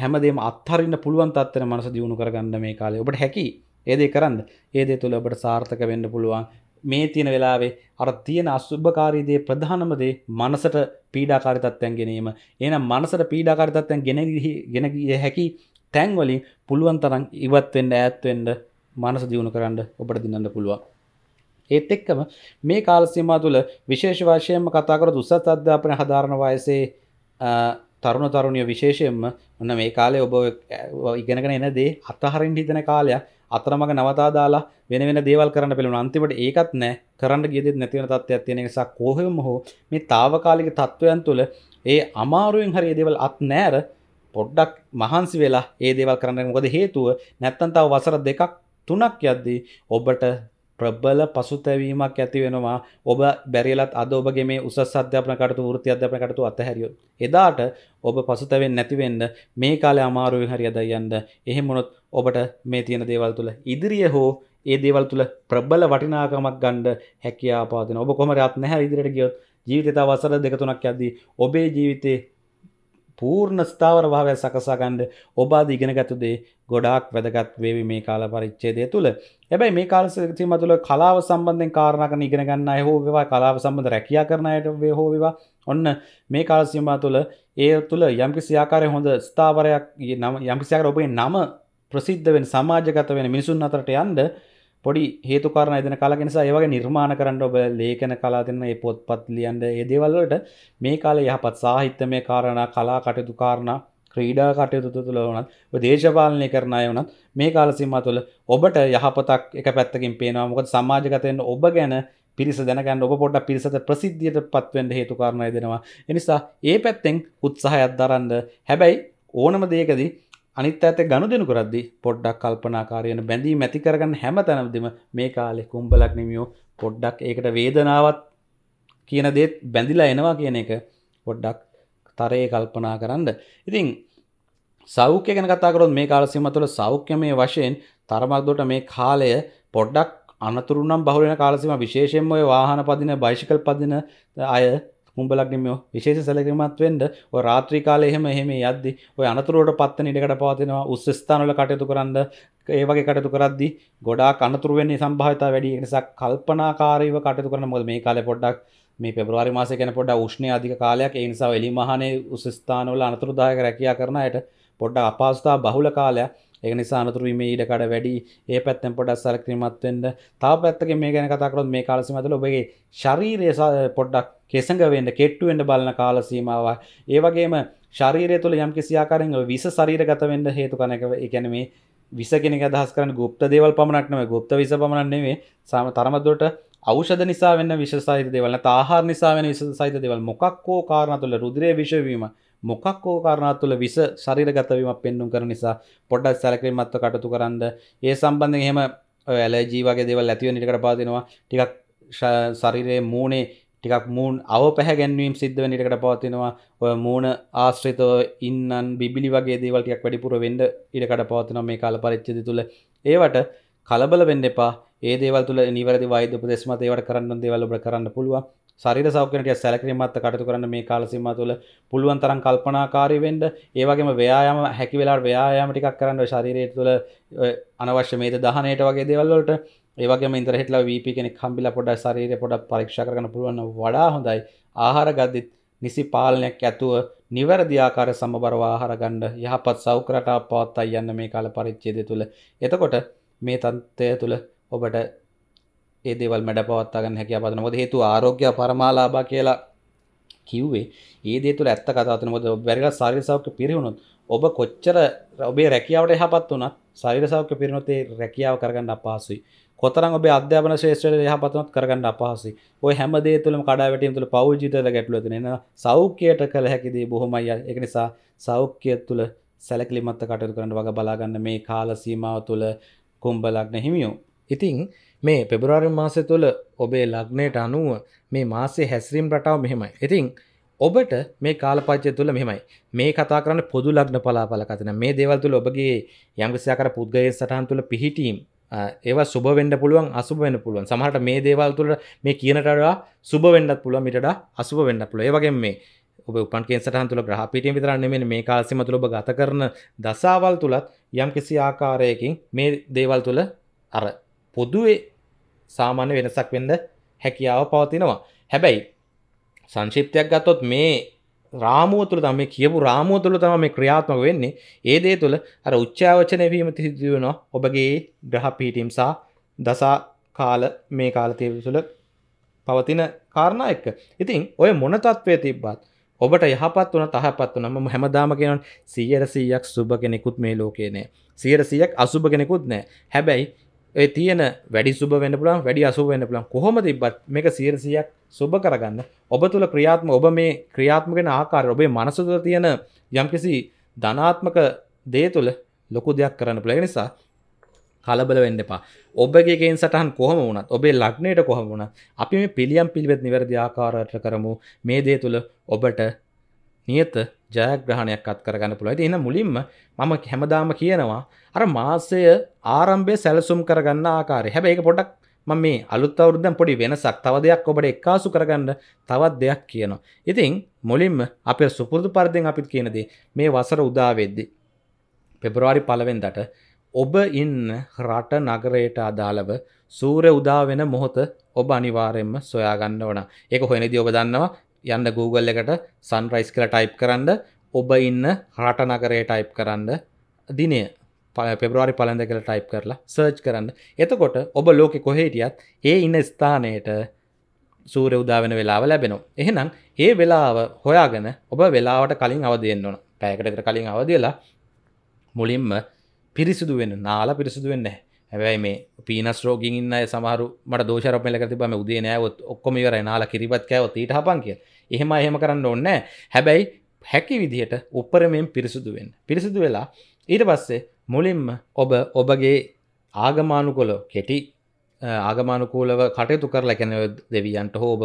හැමදේම අත්හරින්න පුළුවන් තත්ත්වෙන මනස දියුණු කරගන්න මේ කාලේ ඔබට හැකියි ඒදේ කරන්න ඒදේ තුළ ඔබට සාර්ථක වෙන්න පුළුවන් මේ තියෙන වෙලාවේ අර තියෙන අසුභකාරීදේ ප්‍රධානමදේ මනසට පීඩාකාරිතත්වයන් ගැනීම එනම් මනසට පීඩාකාරිතත්වයන් ගෙන ගෙන හැකි තැන්වලින් පුළුවන් තරම් ඉවත්වෙන්න ඈත්වෙන්ඩ මනස දියුණු කරන්න ඔබට දින්නන්න පුළුවන්. ඒත් එක්කම මේ කාලසීම තුළ විශේෂ වශයෙන්ම කතාකර දුසත් අධ්‍යාපන හදාරණ වයසේ තරුණ තරුණිය විශේෂයෙන්ම ඔන්න මේ කාලේ ඔබ ඉගෙනගෙන එනදේ අතහරින් හිතන කාලයක් අතරමඟ නවතා දාලා වෙන වෙන දේවල් කරන්න පෙළුණ අන්තිමට ඒකත් නෑ කරන්න ගියදෙත් නැති වෙන තත්ත්වයක් තියෙන නිසා කොහොම හෝ මේ తాවකාලික තත්වයන් තුළ ඒ අමාරුවෙන් හරි ඒ දේවල් අත් නෑර පොඩ්ඩක් මහන්සි වෙලා ඒ දේවල් කරන්න මොකද හේතුව නැත්තම් තව වසර දෙකක් තුනක් යද්දී ඔබට ප්‍රබල පසුතැවීමක් ඇති වෙනවා ඔබ බැරිලත් අද ඔබගේ මේ උසස් අධ්‍යාපන කටයුතු වෘත්ති අධ්‍යාපන කටයුතු අතහැරියොත් එදාට ඔබ පසුතැවෙන්නේ නැති වෙන්න මේ කාලේ අමාරුවෙන් හරි අද යන්න එහෙම වුණොත් ඔබට මේ තියෙන දේවල් තුල ඉදිරිය හෝ ඒ දේවල් තුල ප්‍රබල වටිනාකමක් ගන්න හැකියාව පවතින ඔබ කොහොමවත් නැහැ ඉදිරියට ගියොත් ජීවිතේ තව වසර දෙක තුනක් යද්දී ඔබේ ජීවිතේ පූර්ණ ස්ථාවර භාවය සකසාගන්න ඔබාද ඉගෙනගත්තුදේ ගොඩාක් වැදගත් වේවි මේ කාල පරිච්ඡේදය තුළ. හැබැයි මේ කාල සීම තුළ කලාව සම්බන්ධයෙන් කාරණා කරන ඉගෙන ගන්න අය හෝ වේවා කලාව සම්බන්ධ රැකියා කරන අයට හෝ වේවා ඔන්න මේ කාල සීමා තුළ ඒ තුළ යම්කිසි ආකාරයේ හොඳ ස්ථාවරයක් යම්කිසි ආකාරයක ඔබේ නම ප්‍රසිද්ධ වෙන සමාජගත වෙන මිනිසුන් අතරට යන්න පොඩි හේතුකාරණ එදන කාලගෙන ඒවගේ නිර්මාණ කරන්න ඔබ ලේකන කලා දෙන්න ඒ පොත්පත් ලියන්ඩ ඒ දේවල්ලට මේ කාලේ යහපත් සාහිත්‍ය මේ කාරණ කලා කටයුතු කාරණ ක්‍රීඩා කටයුතු තුළ වනත් දේශපාලනය කරන අය වනත් මේ කාලසිම්ම තුළ ඔබට යහපතක් එක පැත්තකින් පේනවා මොකද සමාජගතයෙන් ඔබ ගැන පිරිස දැනගන්න ඔබ පොඩ පිරිසත ප්‍රසිද්ධියට පත්වෙන්ට හේතුකාරණය දෙනවා එනිසා ඒ පැත්තෙන් උත්සාහයක් දරන්න හැබැයි ඕනම දේකදී අනිත් ඇත ගණුදෙනු කරද්දි පොඩ්ඩක් කල්පනාකාරයන බැඳී මැති කරගන්න හැම තැනදම මේ කාලෙ කුම්ඹලක් නෙමියෝ පොඩ්ඩක් ඒකට වේදනාවත් කියන දේත් බැඳිලා එනවා කියන එක පොඩ්ඩක් තරයේ කල්පනා කරන්න ඉතින් සෞඛ්‍ය ගැන කතාකරොත් මේ කාලසිම තුළ සෞඛ්‍ය මේ වශයෙන් තරමක්දොට මේ කාලය පොඩ්ඩක් අනතුරුනම් බහුලෙන කාලසිම විශේෂෙන් ඔය වාහන පදින භයිෂිකල් පදින අය උඹලක්න මෙෝ විශේෂ සැලකිමත් වෙන්ඩ ඔ රාත්‍රී කාල එහෙම එහෙම යද්දි ඔය අනතුරුවට පත්තන ඉඩකට පවතිනවා උස්සස්ථානල කටයුතු කරන්න ඒවගේ කටතු කරද්දි ගොඩා කනතුරුවන්නේ සම්භාවිතා වැඩි නිසා කල්පනාකාරීව කටතු කරන මොද මේ කාලෙ පොඩ්ඩක් මේ පෙබරවාරි මාස කැන පොඩ උෂ්ණය අධික කාලයක් ඒ නිසා එලිමහනේ උසස්ථානවල අනතුරුදායක රැකයා කරනයට පොඩ්ඩ අපාස්ථා බහුල කාලයක් ඒ නිසා අනතුරුවීම ඊඩකඩ වැඩි ඒ පැත්තෙන් පොඩක් සැලකිරීමත් වෙන්න තා පැත්තක මේ ගැන කතා කරොත් මේ කාලසි මතල ඔබගේ ශරීරය පොඩ්ඩක් කෙසඟ වෙන්න කෙට්ටු වෙන්න බලන කාල සීමාව ඒ වගේම ශරීරය තුළ යම් කිසි ආකාරයෙන් විස ශරීරගත වෙන්න හේතු කරන එක ඒ කියන්නේ මේ විස කෙනෙක් අදහස් කරන්නේ গুপ্ত දේවල් පමණක් නෙමෙයි গুপ্ত විස පමණක් නෙමෙයි සම තරමදුරට ඖෂධ නිසා වෙන්න විෂ සහිත දේවල් නැත්නම් ආහාර නිසා වෙන විෂ සහිත දේවල් මොකක් හෝ කාරණා තුළ රුධිරයේ විෂ වීම මොකක් හෝ කාරණා තුළ විස ශරීරගත වීමක් පෙන්වුම් කරන නිසා පොඩ්ඩක් සැලකිලිමත්ව කටයුතු කරන්න ඒ සම්බන්ධයෙන් එහෙම ඇලර්ජී වගේ දේවල් ඇති වෙන ඉඩකට පාදිනවා ටිකක් ශරීරයේ මූණේ ටිකක් මූන් අව පැහැගැන්වීම් සිද්ධ වනිටකට පවතිනවා ඔය මූුණ ආශ්‍රිතව ඉන්නන් බිබිලි වගේ දේවල්ටයක් වැඩිපුර වෙන්ඩ ඉඩකට පවතින මේ කාල පරිච්චද තුළ ඒවට කලබල වෙන්න එපා ඒ දේවල් තුළ නිවැරදි වෛද උපදෙස්මත ඒවට කරන්න දේවල්ලබට කරන්න පුළුව ශරිර සෞකනට සැලකිරීමත් කටතු කරන්න මේ කාලසිම තුළ පුළුවන් තරම් කල්පනාකාරී වෙන්ඩ ඒවගේම ව්‍යයාම හැකි වෙලා ව්‍යයාම ටිකක් කරන්න ශරීරය තුළ අනවශ්‍ය මේද දහනයට වගේ දේවල්වලට ඒවගේ ඉදරහෙටලා වීප කෙනෙ කම්බිල පොඩ ශරීර පොඩක් පරීක්ෂ කරන පුළුවන්න වඩා හොඳයි ආහාර ගද්දිත් නිසි පාලනයක් ඇතුව නිවැරදිආකාර සමබරව ආහාරගණ්ඩ යහපත් සෞකරට පවත්තා යන්න මේ කාල පරිච්චේද තුළ එතකොට මේ තන්තය තුළ ඔබට ඒදේවල් මැඩ පවත්තගන්න හැකි පතන මොද හේතු ආරෝග්‍ය පරමාලාබා කියලා කිව්වේ ඒදේ තුළ ඇත්ත කතාතන මොද බැරිලා සාරි සෞඛ්‍ය පිරිවුණුත් ඔබ කොච්චර ඔබේ රැකියාවට යහපත් වනත් සරිර සෞඛ්‍ය පිරිනොතේ රැකියාව කරගන්න අපහසුයි කොතරම් ඔබේ අධ්‍යාපන ශේෂ්ත්‍රයේ යහපතනත් කරගන්න අපහසුයි. ඔය හැම දේ තුළම කඩාවැටීම් තුළ පෞල් ජීවිතවල ගැටලුව තියෙන. එන සෞඛ්‍යයට කළ හැකි දේ බොහොමයි. ඒක නිසා සෞඛ්‍යය තුළ සැලකිලිමත් කටයුතු කරන්න වග බලා ගන්න මේ කාල සීමාව තුළ කුම්භ ලග්න හිමියෝ. ඉතින් මේ පෙබරවාරි මාසය තුළ ඔබේ ලග්නයට අනුව මේ මාසේ හැසිරීම් රටාව මෙහෙමයි. ඉතින් ඔබට මේ කාලපච්චය තුළ මෙමයි මේ කතා කරන්න පොදු ලක්න පලාපල කතන මේ දේවල් තුළ ඔබගේ යංගසයාකර පුද්ගය සටහන් තුළ පිහිටීම් ඒව සුබ වෙන්ඩ පුළුවන් අසුබ වෙන්න පුළුවන් සමහට මේ දේවල් තුළ මේ කියනටඩා සුබ වෙන්ඩත් පුළුව මිට අසුබ වෙන්න පුළුව ඒවගේ මේ ඔබ උපන් කියෙන් සටහන් තුළ ග්‍රහපිටීම විතරන්න මෙ මේ කාල්සිම තුළ ඔබ ගත කරන දසාවල් තුළත් යම් කිසි ආකාරයකින් මේ දේවල් තුළ අර පොදුවේ සාමාන්‍ය වෙනසක් වෙන්ද හැකියාව පවතිනවා හැබැයි සංශිප්තයක් ගත්තොත් මේ රාමුව තුළ තම කියපු රාමුව තුළ තම මේ ක්‍රියාත්මක වෙන්නේ ඒ දේ තුළ අර උච්චාවචනය වීම තිසිදුවනවා ඔබගේ ග්‍රහ පිහිටීම් සහ දසා කාල මේ කාලතය තුළ පවතින කාරණ එක්ක ඉතින් ඔය මොන තත්වය තිබ්බත් ඔබට යහපත් වන තහපත් වනම හැමදාම කියනන් සියර සීයක් සුභ කෙනෙකුත් මේ ලෝකේ නෑ සියර සියක් අසුභ කෙනෙකුත් නෑ හැබැයි ඒ තියෙන වැඩි සුබ වෙන පුළන් වැඩි අසු වෙන පුළන් කොහොම තිබත් මේක සීරසියක් සුබ කරගන්න ඔබ තුළ ක්‍රියාත්ම ඔබ මේ ක්‍රියාත්මගෙන ආකාර ඔබේ මනසුද තියෙන යම්කිසි ධනාත්මක දේ තුළ ලොකු දෙයක් කරන්න පුළ නිසා කලබල වෙන්න එපා ඔබගේගෙන් සටහන් කොහම වුණත් ඔබේ ලක්නයට කොහම වුණ අපි මේ පිළියම් පිළිවෙත් නිවැරදි ආකාරයට කරමු මේ දේ තුළ ඔබට නියත ජයග්‍රහණයක් අත් කරගන්න පුළුවන්. ඉතින් මුලින්ම මම හැමදාම කියනවා අර මාසය ආරම්භය සැලසුම් කරගන්න ආකාරය. හැබැයි ඒක පොඩක් මම මේ අලුත් අවුරුද්දෙන් පොඩි වෙනසක් තව දෙයක් ඔබට එක්කාසු කරගන්න තවත් දෙයක් කියනවා. ඉතින් මුලින්ම අපේ සුපුරුදු පරිදිෙන් අපිත් කියන දේ මේ වසර උදා වෙද්දී පෙබරවාරි පළවෙනිදාට ඔබ ඉන්න රට නගරයට අදාළව සූර්ය උදා වෙන මොහොත ඔබ අනිවාර්යෙන්ම සොයාගන්න ඕන. ඒක හොයනදී ඔබ දන්නවා යන්න Google එකට සන්රයිස් කළ ටයිප් කරන්න ඔබ ඉන්න හට නගරේ ටයිප් කරන්න දිනය පෙබරවාරි පලඳ කළ ටයිප් කරලා සර්ච් කරන්න එතකොට ඔබ ලෝක කොහේටියත් ඒ ඉන්න ස්ථානයට සූර උදාවෙන වෙලාව ලැබෙනවා එහෙනම් ඒ වෙලාව හොයාගෙන ඔබ වෙලාවට කලින් අවදයෙන් ඕන පැයකටතර කලින් අවදලා මුලින්ම පිරිසිදුවෙන් නාලා පිරිසිදුවෙන්නේ හැබැයි මේ පීනස් රෝගින් ඉන්න සමහරු මට දෝෂරපමල කර තිබම උදේ නෑවත් ඔක්කොම ඉවරයි නාලා කිරිපත් කෑවොත් ඊට හපන් කිය. එහෙම එහෙම කරන්න ඕනේ හැබැයි හැකි විදිහට උපරමෙන් පිරිසුදු වෙන්න. පිරිසුදු වෙලා ඊට පස්සේ මුලින්ම ඔබ ඔබගේ ආගමානුකොල කෙටි ආගමානුකූලව කටයුතු කරලා කැන දෙවියන්ට හෝ ඔබ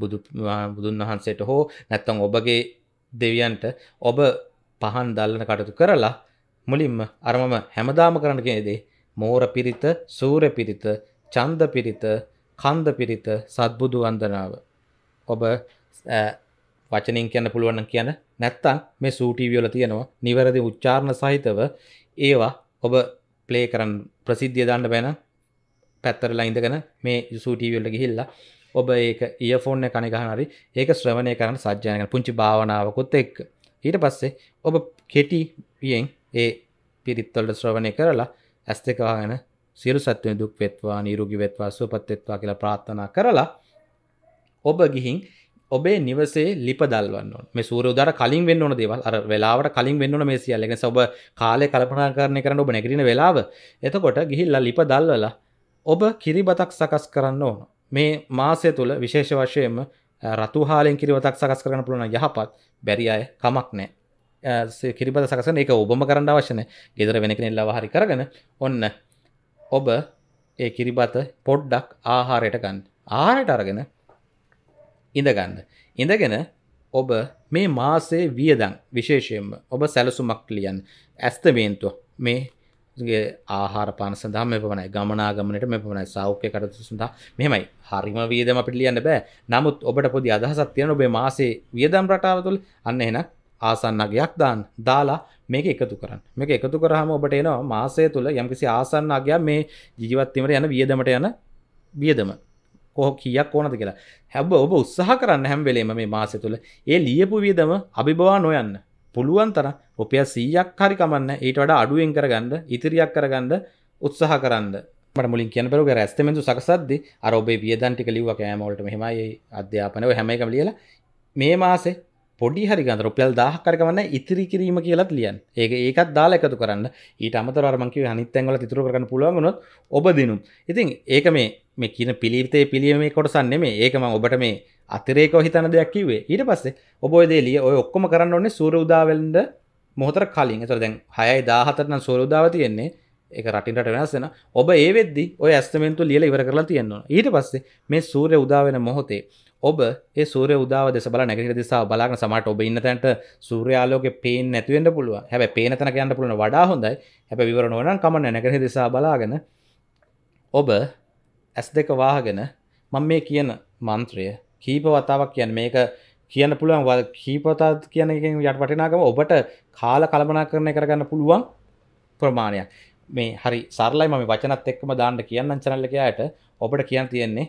බුදුන් වහන්සේට හෝ නැත්තම් ඔබගේ දෙවියන්ට ඔබ පහන් දල්ලන කටතු කරලා මුලින්ම අරමම හැමදාම කරන්න කියනේදේ මෝර පිරිත, සූර්ය පිරිත, ඡන්ද පිරිත, කන්ද පිරිත, සත්බුදු වන්දනාව. ඔබ වචනින් කියන්න පුළුවන් කියන නැත්තම් මේ සූටීවි වල තියෙනවා නිවැරදි උච්චාරණ සහිතව ඒවා ඔබ ප්ලේ කරන්න ප්‍රසිද්ධිය දාන්න බෑන පැත්තරලා ඉඳගෙන මේ සූටීවි වල ගිහිල්ලා ඔබ ඒක ඉයෆෝන් එක කණගහන හරි ඒක ශ්‍රවණය කරන්න සජ්ජායන කරන පුංචි භාවනාවකුත් එක්ක ඊට පස්සේ ඔබ කෙටි වියෙන් ඒ පිරිත්වලට ශ්‍රවණය කරලා ඇස් දෙක වහගෙන සියලු සත්වයන් දුක් වෙත්වා නිරෝගී වෙත්වා සුවපත් වෙත්වා කියලා ප්‍රාර්ථනා කරලා ඔබ ගිහින් ඔබේ නිවසේ ලිප දල්වන්න මේ සූර දර කලින් වෙන්න ඕන දේවල් අර වෙලාවට කලින් වෙන්න ඕන මේ සියල්ල ඒ නිසා ඔබ කාලය කල්පනා කරන කරන්න ඔබ නැගිටින වෙලාව එතකොට ගිහිල්ලා ලිප දල්වලා ඔබ කිරිබතක් සකස් කරන්න ඕන මේ මාසය තුල විශේෂ වශයෙන්ම රතු හාලෙන් කිරිබතක් සකස් කරන්න පුළුවන් යහපත් බැරි අය කමක් නැහැ කිරිබද සකසන එක ඔබම කරන්න අවශ්‍යන ගෙදර වෙනක එල්ලා හරි කරගන ඔන්න ඔබ ඒ කිරිබත පොඩ්ඩක් ආහාරයට ගන්න ආහාරයට අරගෙන ඉඳගන්න ඉඳගෙන ඔබ මේ මාසේ වියදං විශේෂයෙන්ම ඔබ සැලසුමක් ලියන් ඇස්තමේන්තුව මේ ආහාර පාන සඳහා මෙපමණයි ගමනාගමනට මෙපමණයි සෞඛ්‍ය කරතු සඳහා මෙමයි හරිම වියදම පිළියන්න බෑ නමුත් ඔබට පොදි අදහසත් තියෙන ඔබේ මාසේ වියදම් රටාව තුළ අන්න එනක් ආසන්නගයක් දාන්න දාලා මේක එකතු කරන්න මේක එකතු කරහම ඔබට එනවා මාසය තුළ යම්කිසි ආසන්නගයක් මේ ජීවත්වීමට යන වියදමට යන වියදම කොහ කියක් ඕනද කියලා හැබ ඔබ උත්සාහ කරන්න හැම් වෙලේම මේ මාසය තුළ ඒ ලියපු වියදම අභිබවා නොයන්න පුළුවන් තර ඔපය සීයක් හරි කමන්න ඊට වඩා අඩුවෙන් කරගන්න ඉතිරියක් කරගන්න උත්සාහ කරන්න මුලින් කියන පෙරු රැස්තමෙන්තු සකසද්දි අරඔබේ වියදන්ටික ලිව්ව කෑමවලට මෙහමයි අධ්‍යාපනව හැමයි කම ලියලා මේ මාසේ පොඩි හරි ගන්න රුපියල් දාහක් කරගන්න ඉතිරි කිරීම කියලත් ලියන් ඒක ඒකත් දාලා එකතු කරන්න ඊට අමතරමංකිව අනිත්තැන්වල තිතුර කරන්න පුළුවන්ගනොත් ඔබ දිනුම් ඉතින් ඒක මේ මේ කියන පිළිවිතේ පිළියම මේ කොටසන්නේ මේ ඒකම ඔබට මේ අතිරේක හිතන දෙයක් කිවේ ඊට පස්සේ ඔබෝදේලිය ඔය ඔක්කොම කරන්න ඔන්නේ සූර උදාවල්ට මොහතර කලින් එතර දැන් හයයි දාහතරන සූර උදාව තියෙන්නේ එක රටින්ට වෙනස්සෙන ඔබ ඒවෙදදි ඔය ඇස්තමෙන්තු ලියල ඉවර කරලා තියෙන්නවා ඊට පස්සේ මේ සූරය උදාවෙන මොහොතේ ඔබ සූර උදාව දෙස බල නැගට දිසා බලාග සමට ඔබ ඉන්න තැන්ට සූරයාලෝක පේෙන් නැතිවෙන්ට පුළුව හැබ පේනතන කියන්න පුළන වඩා හොඳයි හැබ විවරණ ඕන කමන නැගට දිසා බලාගෙන ඔබ ඇස් දෙක වාහගෙන මං මේ කියන මන්ත්‍රය කීප වතාවක් කියන් මේක කියන්න පුළුවන් වල් කීපතාත් කියන එකින් යට වටිනාකම ඔබට කාල කළමනා කරණය කරගන්න පුළුවන් ප්‍රමාණයක් මේ හරි සරලයි මම වචනත් එක්කම දාන්න කියන්න චනල්ලකයායට ඔබට කියන්න තියෙන්නේ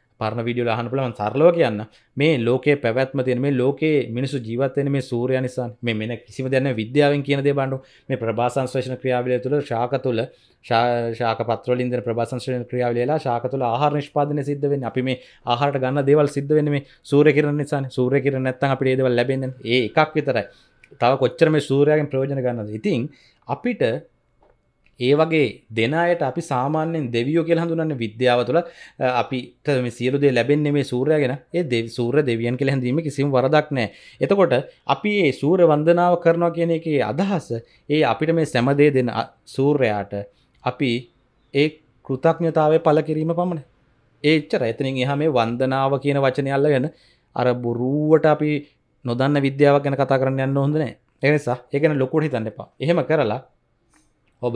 පරණ විඩිය හනපුලම සරලව කියන්න මේ ලෝකේ පැවැත්ම තියෙන මේ ලෝකේ මිනිසු ජීවත්වෙන මේ සූරය නිසා මේ මෙන කිසිම දැන විද්‍යාවෙන් කියනදේ බණ්ඩු මේ ප්‍රභාසංශේෂණ ක්‍රියාවලිය තුළ ශාක තුළ ශාක පත්‍රලින්ද ප්‍රසංශයෙන් ක්‍රියාවලලා ශාක තුළ ආහාර නිෂ්පාදන සිද්ධවෙන් අපි මේ ආහට ගන්න දෙවල් සිද්ධ වෙන මේ සූරකිර නිසා සූරකිර නැත්තන් අපි ඒදවල් ලැබෙන ඒ එකක් විතරයි තව කොච්චර මේ සූරයාගෙන් ප්‍රෝජන ගන්න ඉතින් අපිට ඒ වගේ දෙන අයට අපි සාමාන්‍යෙන් දෙවියෝ කියලා හඳුනන්න විද්‍යාව තුළ අපිට සියලුදේ ලැබෙන්නේ මේ සූරයගෙන ඒ දෙ සූර දෙවියන් කෙළ හැඳීම කිසිම වරදක් නෑ එතකොට අපි ඒ සූර වන්දනාව කරනවා කියන එක අදහස ඒ අපිට මේ සැමදේ දෙන සූර්යාට අපි ඒ කෘතඥතාව පල කිරීම පමණ ඒච්චර එතනින් එහා මේ වන්දනාව කියන වචනය අල්ල ගැන අර බොරුවට අපි නොදන්න විද්‍යාව ගැන කතා කරන්න යන්න හොඳ නෑ එනිසා ඒගැන ලොකුට හිතන්න එපා එහෙම කරලා ඔබ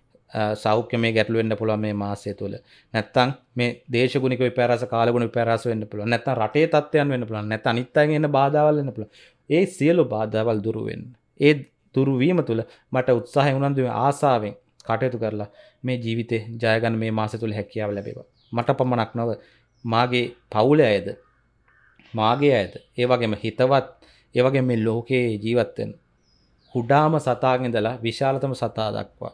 සෞඛ්‍යමය ගැටලුවෙන්න්න පුළුව මේ මාසය තුළ නැත්තං මේ දේශගුණක පැරස කාලගුණ පැරස වන්න පුළුව නැත රටේ තත්වයන් වන්න පුළන් නැත අනිත්තන් එන්න බාධාවල්ලන්න පුළ ඒ සියලු බාධාවල් දුරුවෙන් ඒ දුරුවීම තුළ මට උත්සාහ උනන්දුව ආසාාවෙන් කටයුතු කරලා මේ ජීවිතය ජයගන් මේ මාස තුළ හැකියාව ලැබේවා මට පමණක් නොව මාගේ පවුල ඇයද මාගේ ඇද ඒවගේම හිතවත් ඒවගේ මේ ලෝකයේ ජීවත්වෙන් හුඩාම සතාගෙදලා විශාලතම සතා දක්වා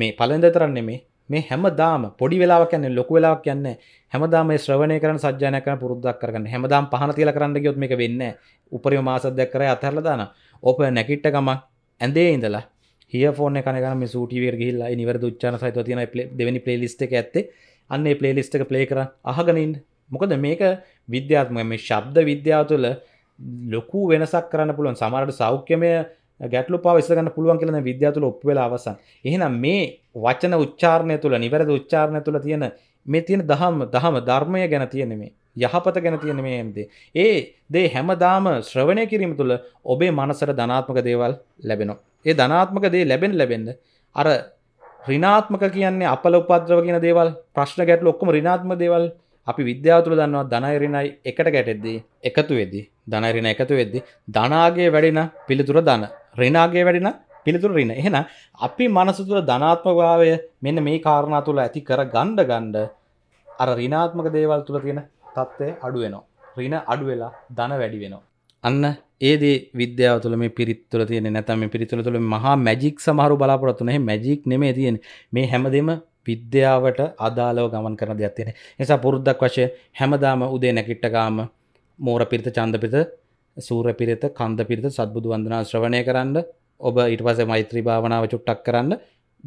මේ පලඳ තරන්නේ මේ මේ හැමදාම පොඩි වෙලා කියන්නේ ලොක වෙලා කියන්නේ හැමදාම ශ්‍රවණය කරන සජ්ජානය කරන පුරුද්දක් කරගන්න හැමදාම පහන තියලා කරන්න ගියොත් මේක වෙන්නේ උපරිම මාසද්දක් කරේ අතහැරලා දාන ඔප නැකිට්ට ගම ඇඳේ ඉඳලා හියෆෝන් එක කනගෙන මේ සූ ටීවී එකට ගිහිල්ලා ඒ නිවැරදි උච්චාරණ සහිතව තියෙන දෙවෙනි ප්ලේලිස්ට් එක ඇත්තේ අන්න ඒ ප්ලේලිස්ට් එක ප්ලේ කරන් අහගෙන ඉන්න මොකද මේක විද්‍යාත්මක මේ ශබ්ද විද්‍යාව තුළ ලොකු වෙනසක් කරන්න පුළුවන් සමහරට සෞඛ්‍යමය ගැටලු පවස්සගන්න පුළුවන් කියන විද්‍යාතුල ඔප්පු වෙලා අවසන්. එහෙනම් මේ වචන උච්චාරණය තුළ නිවැරදි උච්චාරණය තුළ තියෙන මේ තියෙන දහම් දහම ධර්මය ගැන තියෙන මේ යහපත ගැන තියෙන මේ දේ. ඒ දේ හැමදාම ශ්‍රවණය කිරීම තුළ ඔබේ මනසට ධනාත්මක දේවල් ලැබෙනවා. ඒ ධනාත්මක දේ ලැබෙන ලැබෙන්න අර ඍණාත්මක කියන්නේ අපල උපද්‍රව කියන දේවල් ප්‍රශ්න ගැටලු ඔක්කොම ඍණාත්මක දේවල් අපි විද්‍යාව තුළ දන්නවා ධනයිරිණයි එකට ගැටෙද්දී එකතු වෙදි ධනයිරිණ එකතු වෙද්දි ධනාගේ වැඩෙන පිළිතුර දන රිනාගේ වැඩෙන පිළිතුර රින එහෙන අපි මනස තුළ ධනාත්මභාවය මෙන්න මේ කාරණා තුළ ඇති කර ගණ්ඩ ගණ්ඩ අර රිනාත්මක දේවල් තුළ තියෙන තත්ත්වය අඩුවෙනවා රින අඩුවෙලා ධන වැඩි වෙනවා අන්න ඒදේ විද්‍යාව තුළ මේ පිරිත්තුල තියෙන නැතම පිරිතුළ තුළ මහා මැජික් සමහරු බලාපොරත්තුනේ මැජික් නෙමේ තියෙන මේ හැමදෙම විද්‍යාවට අදාලව ගමන් කරන දෙයක් තියෙන නිසා පුරුද්දක් වශයෙන් හැමදාම උදේ නැගිට්ට ගාම මෝර පිරිත චන්ද පිරිත සූර පිරිත කන්ද පිරිත සත්බුදු වන්දනා ශ්‍රවණය කරන්න ඔබ ඊට පස්සේ මෛත්‍රී භාවනාව චුට්ටක් කරන්න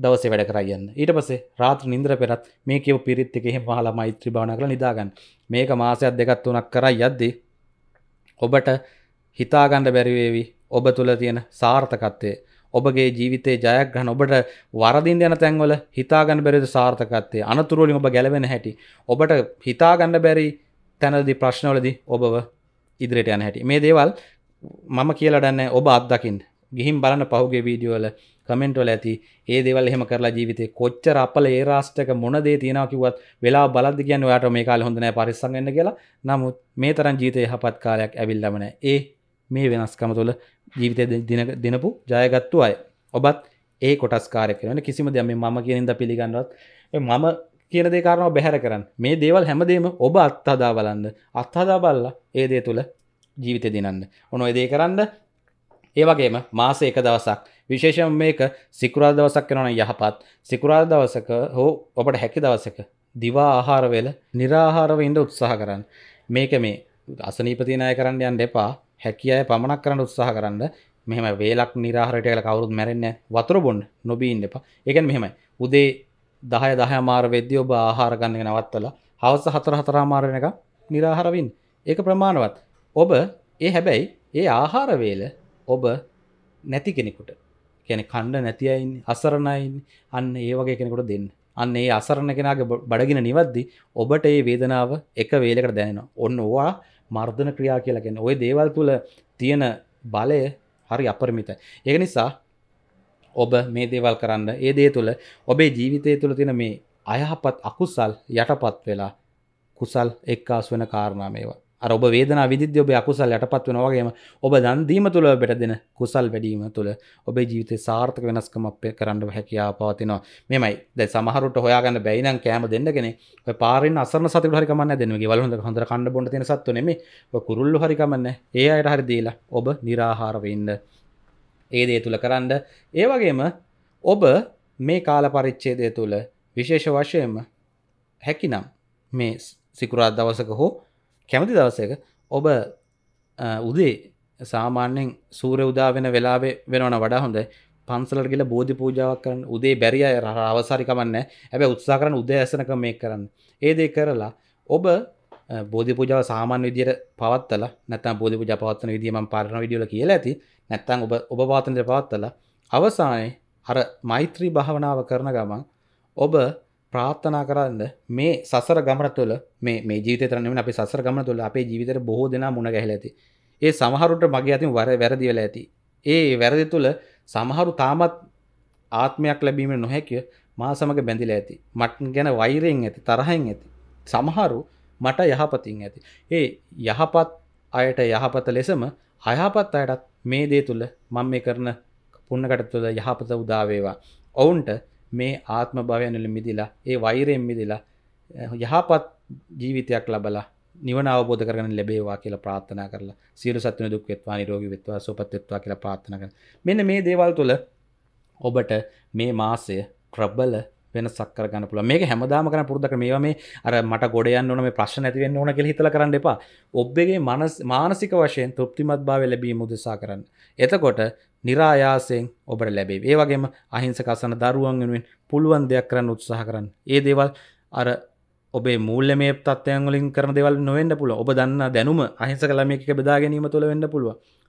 දවසේ වැඩ කරයන්න ඊට පස්සේ රාත්‍ර නින්දර පෙරත් මේ කියව පිරිත් එක එහෙම පහලා මෛත්‍රී භාවනා කරලා නිදාගන්න මේක මාසයක් දෙකක් තුනක් කරා යද්දී ඔබට හිතාගන්න බැරි වේවි ඔබ තුල තියෙන සාර්ථකත්වය ඔබගේ ජීවිතේ ජයග්‍රහණ ඔබට වරදින් යන තැන්වල හිතාගන්න බැරිද සාර්ථකත්වයේ අනතුරු වලින් ඔබ ගැලවෙන හැටි ඔබට හිතාගන්න බැරි තැනදී ප්‍රශ්නවලදී ඔබව ඉදිරියට යන හැටි මේ දේවල් මම කියලා දන්නේ ඔබ අත්දකින්න ගිහින් බලන්න පහුගේ වීඩියෝ වල කමෙන්ට් වල ඇති ඒ දේවල් එහෙම කරලා ජීවිතේ කොච්චර අපල ඒ රාෂ්ට්‍රයක මොන දේ තියෙනවා කිව්වත් වෙලාව බලද්දි කියන්නේ ඔයාට මේ කාලේ හොඳ නැහැ පරිස්සම් වෙන්න කියලා නමුත් මේ තරම් ජීවිතේ යහපත් කාලයක් ඇවිල්ලාම නැහැ ඒ මේ වෙනස්කම තුළ ජීවිතය දෙනපු ජයගත්තු අය ඔබත් ඒ කොටස්කාරය කරන කිසිම දෙම ම කියනින්ද පිළිගන්නවත් මම කියන දෙකාරනව බැහැර කරන්න මේ දේවල් හැමදේම ඔබ අත්හදා බලන්න අත්හදා බල්ලා ඒ දේ තුළ ජීවිත දිනන්න ඔොන එදේ කරන්න ඒවගේම මාස එක දවසක් විශේෂම මේක සිකුරා දවසක් කෙනන යහපත් සිකුරා දවසක හෝ ඔබට හැකි දවසක දිවා ආහාරවෙල නිරාහාරව ඉන්ඩ උත්සාහ කරන්න මේක මේ අසනීපතිනාය කරන්න යන්න එපා හැකිය පමණක් කරන්න උත්සාහ කරන්න මෙහම වේලක් නිරහරටයල කවරුත් මැරෙන්න වතුර බොන්් නොබීන්න එපා එකන් මෙහෙමයි උදේ දහය දහ මාර වෙද්‍ය ඔබ ආහාරගන්නය නවත්තල හවස හතර හතරාමාරණක නිරාහරවින් ඒක ප්‍රමාණවත් ඔබ ඒ හැබැයි ඒ ආහාරවේල ඔබ නැති කෙනෙකුට කැන කණ්ඩ නැතියින් අසරණයින් අන්න ඒ වගේ කෙනෙකුට දෙන්න අන්න ඒ අසරණ කෙනගේ බඩගෙන නිවද්දි ඔබට ඒ වේදනාව එක වේලකට දැනෙන ඔන්න ඕවා මර්ධන ක්‍රියා කියලගෙන ඔය දේවල් තුළ තියෙන බලය හරි අපරමිත ඒ නිසා ඔබ මේ දේවල් කරන්න ඒ දේ තුළ ඔබේ ජීවිතය තුළ තින මේ අයහපත් අකුසල් යටපත් වෙලා කුසල් එක්කාස් වෙන කාරණාමේවා ඔබ වේදන විදි ඔබ අකුසල් යටපත් වෙන වගේම ඔබ දන්දීම තුළ බෙට දෙන කුසල් වැඩීම තුළ ඔබේ ජීවිත සාර්ථක වෙනස්කම අපේ කරන්න හැකයා පවතිනවා මෙමයි ද සමහරුට හොයාගන්න බැයිනම් කෑම දෙන්නගෙන පාරෙන් අසර සති හරිකමන්න දෙනගේ වලහඳ හොඳ කණඩ බොඩ තින සත්ව නෙම කුරුල්ලු හරිකමන්න ඒ අයට හරි දීලා ඔබ නිරාහාරවෙන්න ඒ දේ තුළ කරන්න ඒ වගේම ඔබ මේ කාල පරිච්චේදය තුළ විශේෂ වශයෙන්ම හැකිනම් මේ සිකුරාත් දවසක හෝ කැමති දවසක ඔබ උදේ සාමාන්‍යෙන් සූර උදා වෙන වෙලාවේ වෙනවන වඩා හොඳ පන්සලට ගිල බෝධි පූජාවක් කරන්න උදේ බැරිය අවසාරිකමන්න ඇබ උත්සා කරන උදේ ඇසනක මේ කරන්න ඒදේ කරලා ඔබ බෝධි පූජාව සාමාන්‍ය විදියට පවත්තල නැත්තම් බෝධි පූජා පවත්වන විදිය මම පාරන විඩියෝල කියලා ඇති නැත්තම් ඔබ ඔබ වාතනයට පවත්තල අවසානයේ අර මෛත්‍රී භාවනාව කරන ගමන් ඔබ ප්‍රාත්ථනා කරන්න මේ සසර ගමන තුළ මේ මේ ජීවිත තරන්නම අප සසර ගමන තුළ අපේ ජීවිතර බොහෝ දෙනා මුණ ගැහල ඇති ඒ සමහරුට මගේ අතින් වර වැරදි වෙලා ඇති ඒ වැරදි තුළ සමහරු තාමත් ආත්මයක් ලැබීම නොහැකිය මා සමඟ බැඳිල ඇති මටන් ගැන වෛරයෙන් ඇති තරහෙන් ඇති සමහරු මට යහපතින් ඇති ඒ යහපත් අයට යහපත ලෙසම අයහපත් අයටත් මේ දේ තුළ මං මේ කරන පුන්නකට තුළ යහපත උදාවේවා ඔවුන්ට මේ ආත්ම භාවයනල මිදිලා ඒ වෛරයෙන් මිදිලා යහපත් ජීවිතයක් ලබලා නිවන අවබෝධ කරගන්න ලැබේවා කියලා ප්‍රාර්ථනා කරලා සියලු සත්ත්වන දුක් වෙත්වා නිරෝගී වෙත්වා සුවපත් වෙත්වා කියලා ප්‍රාර්ථනා කරනවා. මෙන්න මේ දේවල් තුළ ඔබට මේ මාසය ප්‍රබල වෙනසක් කරගන්න පුළුවන් මේක හැමදාම කරන පුරුද්දක මේවා මේ අර මට ගොඩ යන්න ඕන මේ ප්‍රශ්න නැති වෙන්න ඕන කියලා හිතලා කරන්න එපා. ඔබගේ මනස් මානසික වශයෙන් තෘප්තිමත්භාවය ලැබීම උදෙසා කරන්න. එතකොට નિરાයාසයෙන් ඔබට ලැබෙයි. ඒ වගේම අහිංසක අසන දරුවන් වෙනුවෙන් පුළුවන් දෙයක් කරන්න උත්සාහ කරන්න. ඒ දේවල් අර ඔබේ මූල්‍යමය තත්ත්වයන් වලින් කරන දේවල් නොවෙන්න පුළුවන්. ඔබ දන්න දැනුම අහිංසක ළමයෙක් එක්ක බෙදා ගැනීම තුළ වෙන්න පුළුවන්.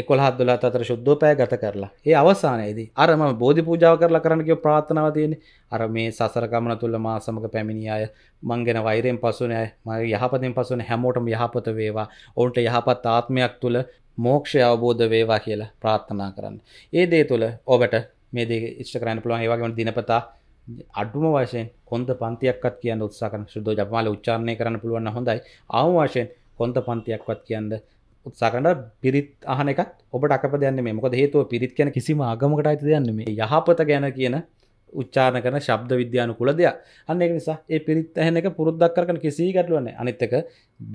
එකොළහත් දුලාත් අතර ශුද්ධෝපය ගත කරලා ඒ අවසානයේදී අරම බෝධි පූජාව කරලා කරන්න කිව්ව ප්‍රාර්ථනාව තියෙන්නේ අර මේ සසර ගමන තුල මා සමග පැමිණි අය මං ගැන වෛරයෙන් පසුනේ අය මගේ යහපතෙන් පසුනේ හැමෝටම යහපත වේවා ඔවුන්ට යහපත් ආත්මයක් තුල මෝක්ෂය අවබෝධ වේවා කියලා ප්‍රාර්ථනා කරන්න. ඒ දේ තුල ඔබට මේ දේ ඉෂ්ට කරන්න පුළුවන් ඒ වගේම දිනපතා අඩුම වශයෙන් කොන්ද පන්තියක්වත් කියන්න උත්සාහ කරන සුද්ධෝ ජපමාල උච්චාරණය කරන්න පුළුවන් හොඳයි ආම වශයෙන් කොන්ද පන්තියක්වත් කියන්න උත්සාකරට පිරිත් අහන එකත් ඔබට අප දැන්න මොක හේතුව පිරිත් කියන කිසිම ආගමකට අයිති දයන්න මේ යහපත ගැන කියන උච්චාන කරන ශබ්ද විද්‍යානු කුල දෙයක් අන්න එක නිසා ඒ පිරිත් ඇහෙන එක පුරුද්දක් කරන කිසි ගැටලුවන අනිත්තක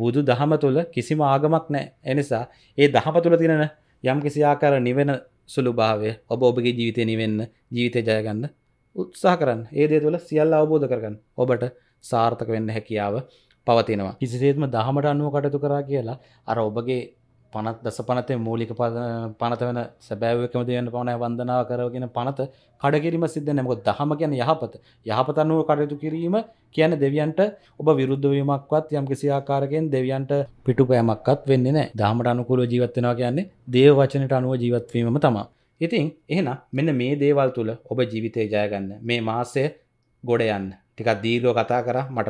බුදු දහම තුළ කිසිම ආගමක් නෑ එනිසා ඒ දහම තුළ තිනෙන යම් කිසිආකාර නිවෙන සුළු භාවය ඔබ ඔබගේ ජීවිතය නිවෙන්න ජීවිතය ජයගන්න උත්සාහ කරන්න ඒ දේ තුළ සියල්ල අවබෝධ කරගන්න ඔබට සාර්ථක වෙන්න හැකියාව පවතිනවා කිසිසේත්ම දහමට අනුව කටතු කරා කියලා අර ඔබගේ පනත් දස පනතේ මූලික පද පනත වෙන සැබෑවකම දයන්න පවනය වන්දනාව කරගෙන පනත කඩකිරීම සිද්ධ නැමක දහම ගැන යහපත යහපත අනුව කටයුතු කිරීම කියන දෙවියන්ට ඔබ විරුද්ධවීමක්වත් යම් කිසිආකාරකෙන් දෙවියන්ට පිටු පෑමක්වත් වෙන්නේ නෑ දාමට අනුකූල ජීවත්වෙනවා කියන්නේ දේව වචනට අනුව ජීවත්වීම තමා. ඉතින් එහෙන මෙන්න මේ දේවල් තුළ ඔබ ජීවිතය ජයගන්න මේ මාසය ගොඩ යන්න ටිකක් දීර්ලෝ කතා කර මට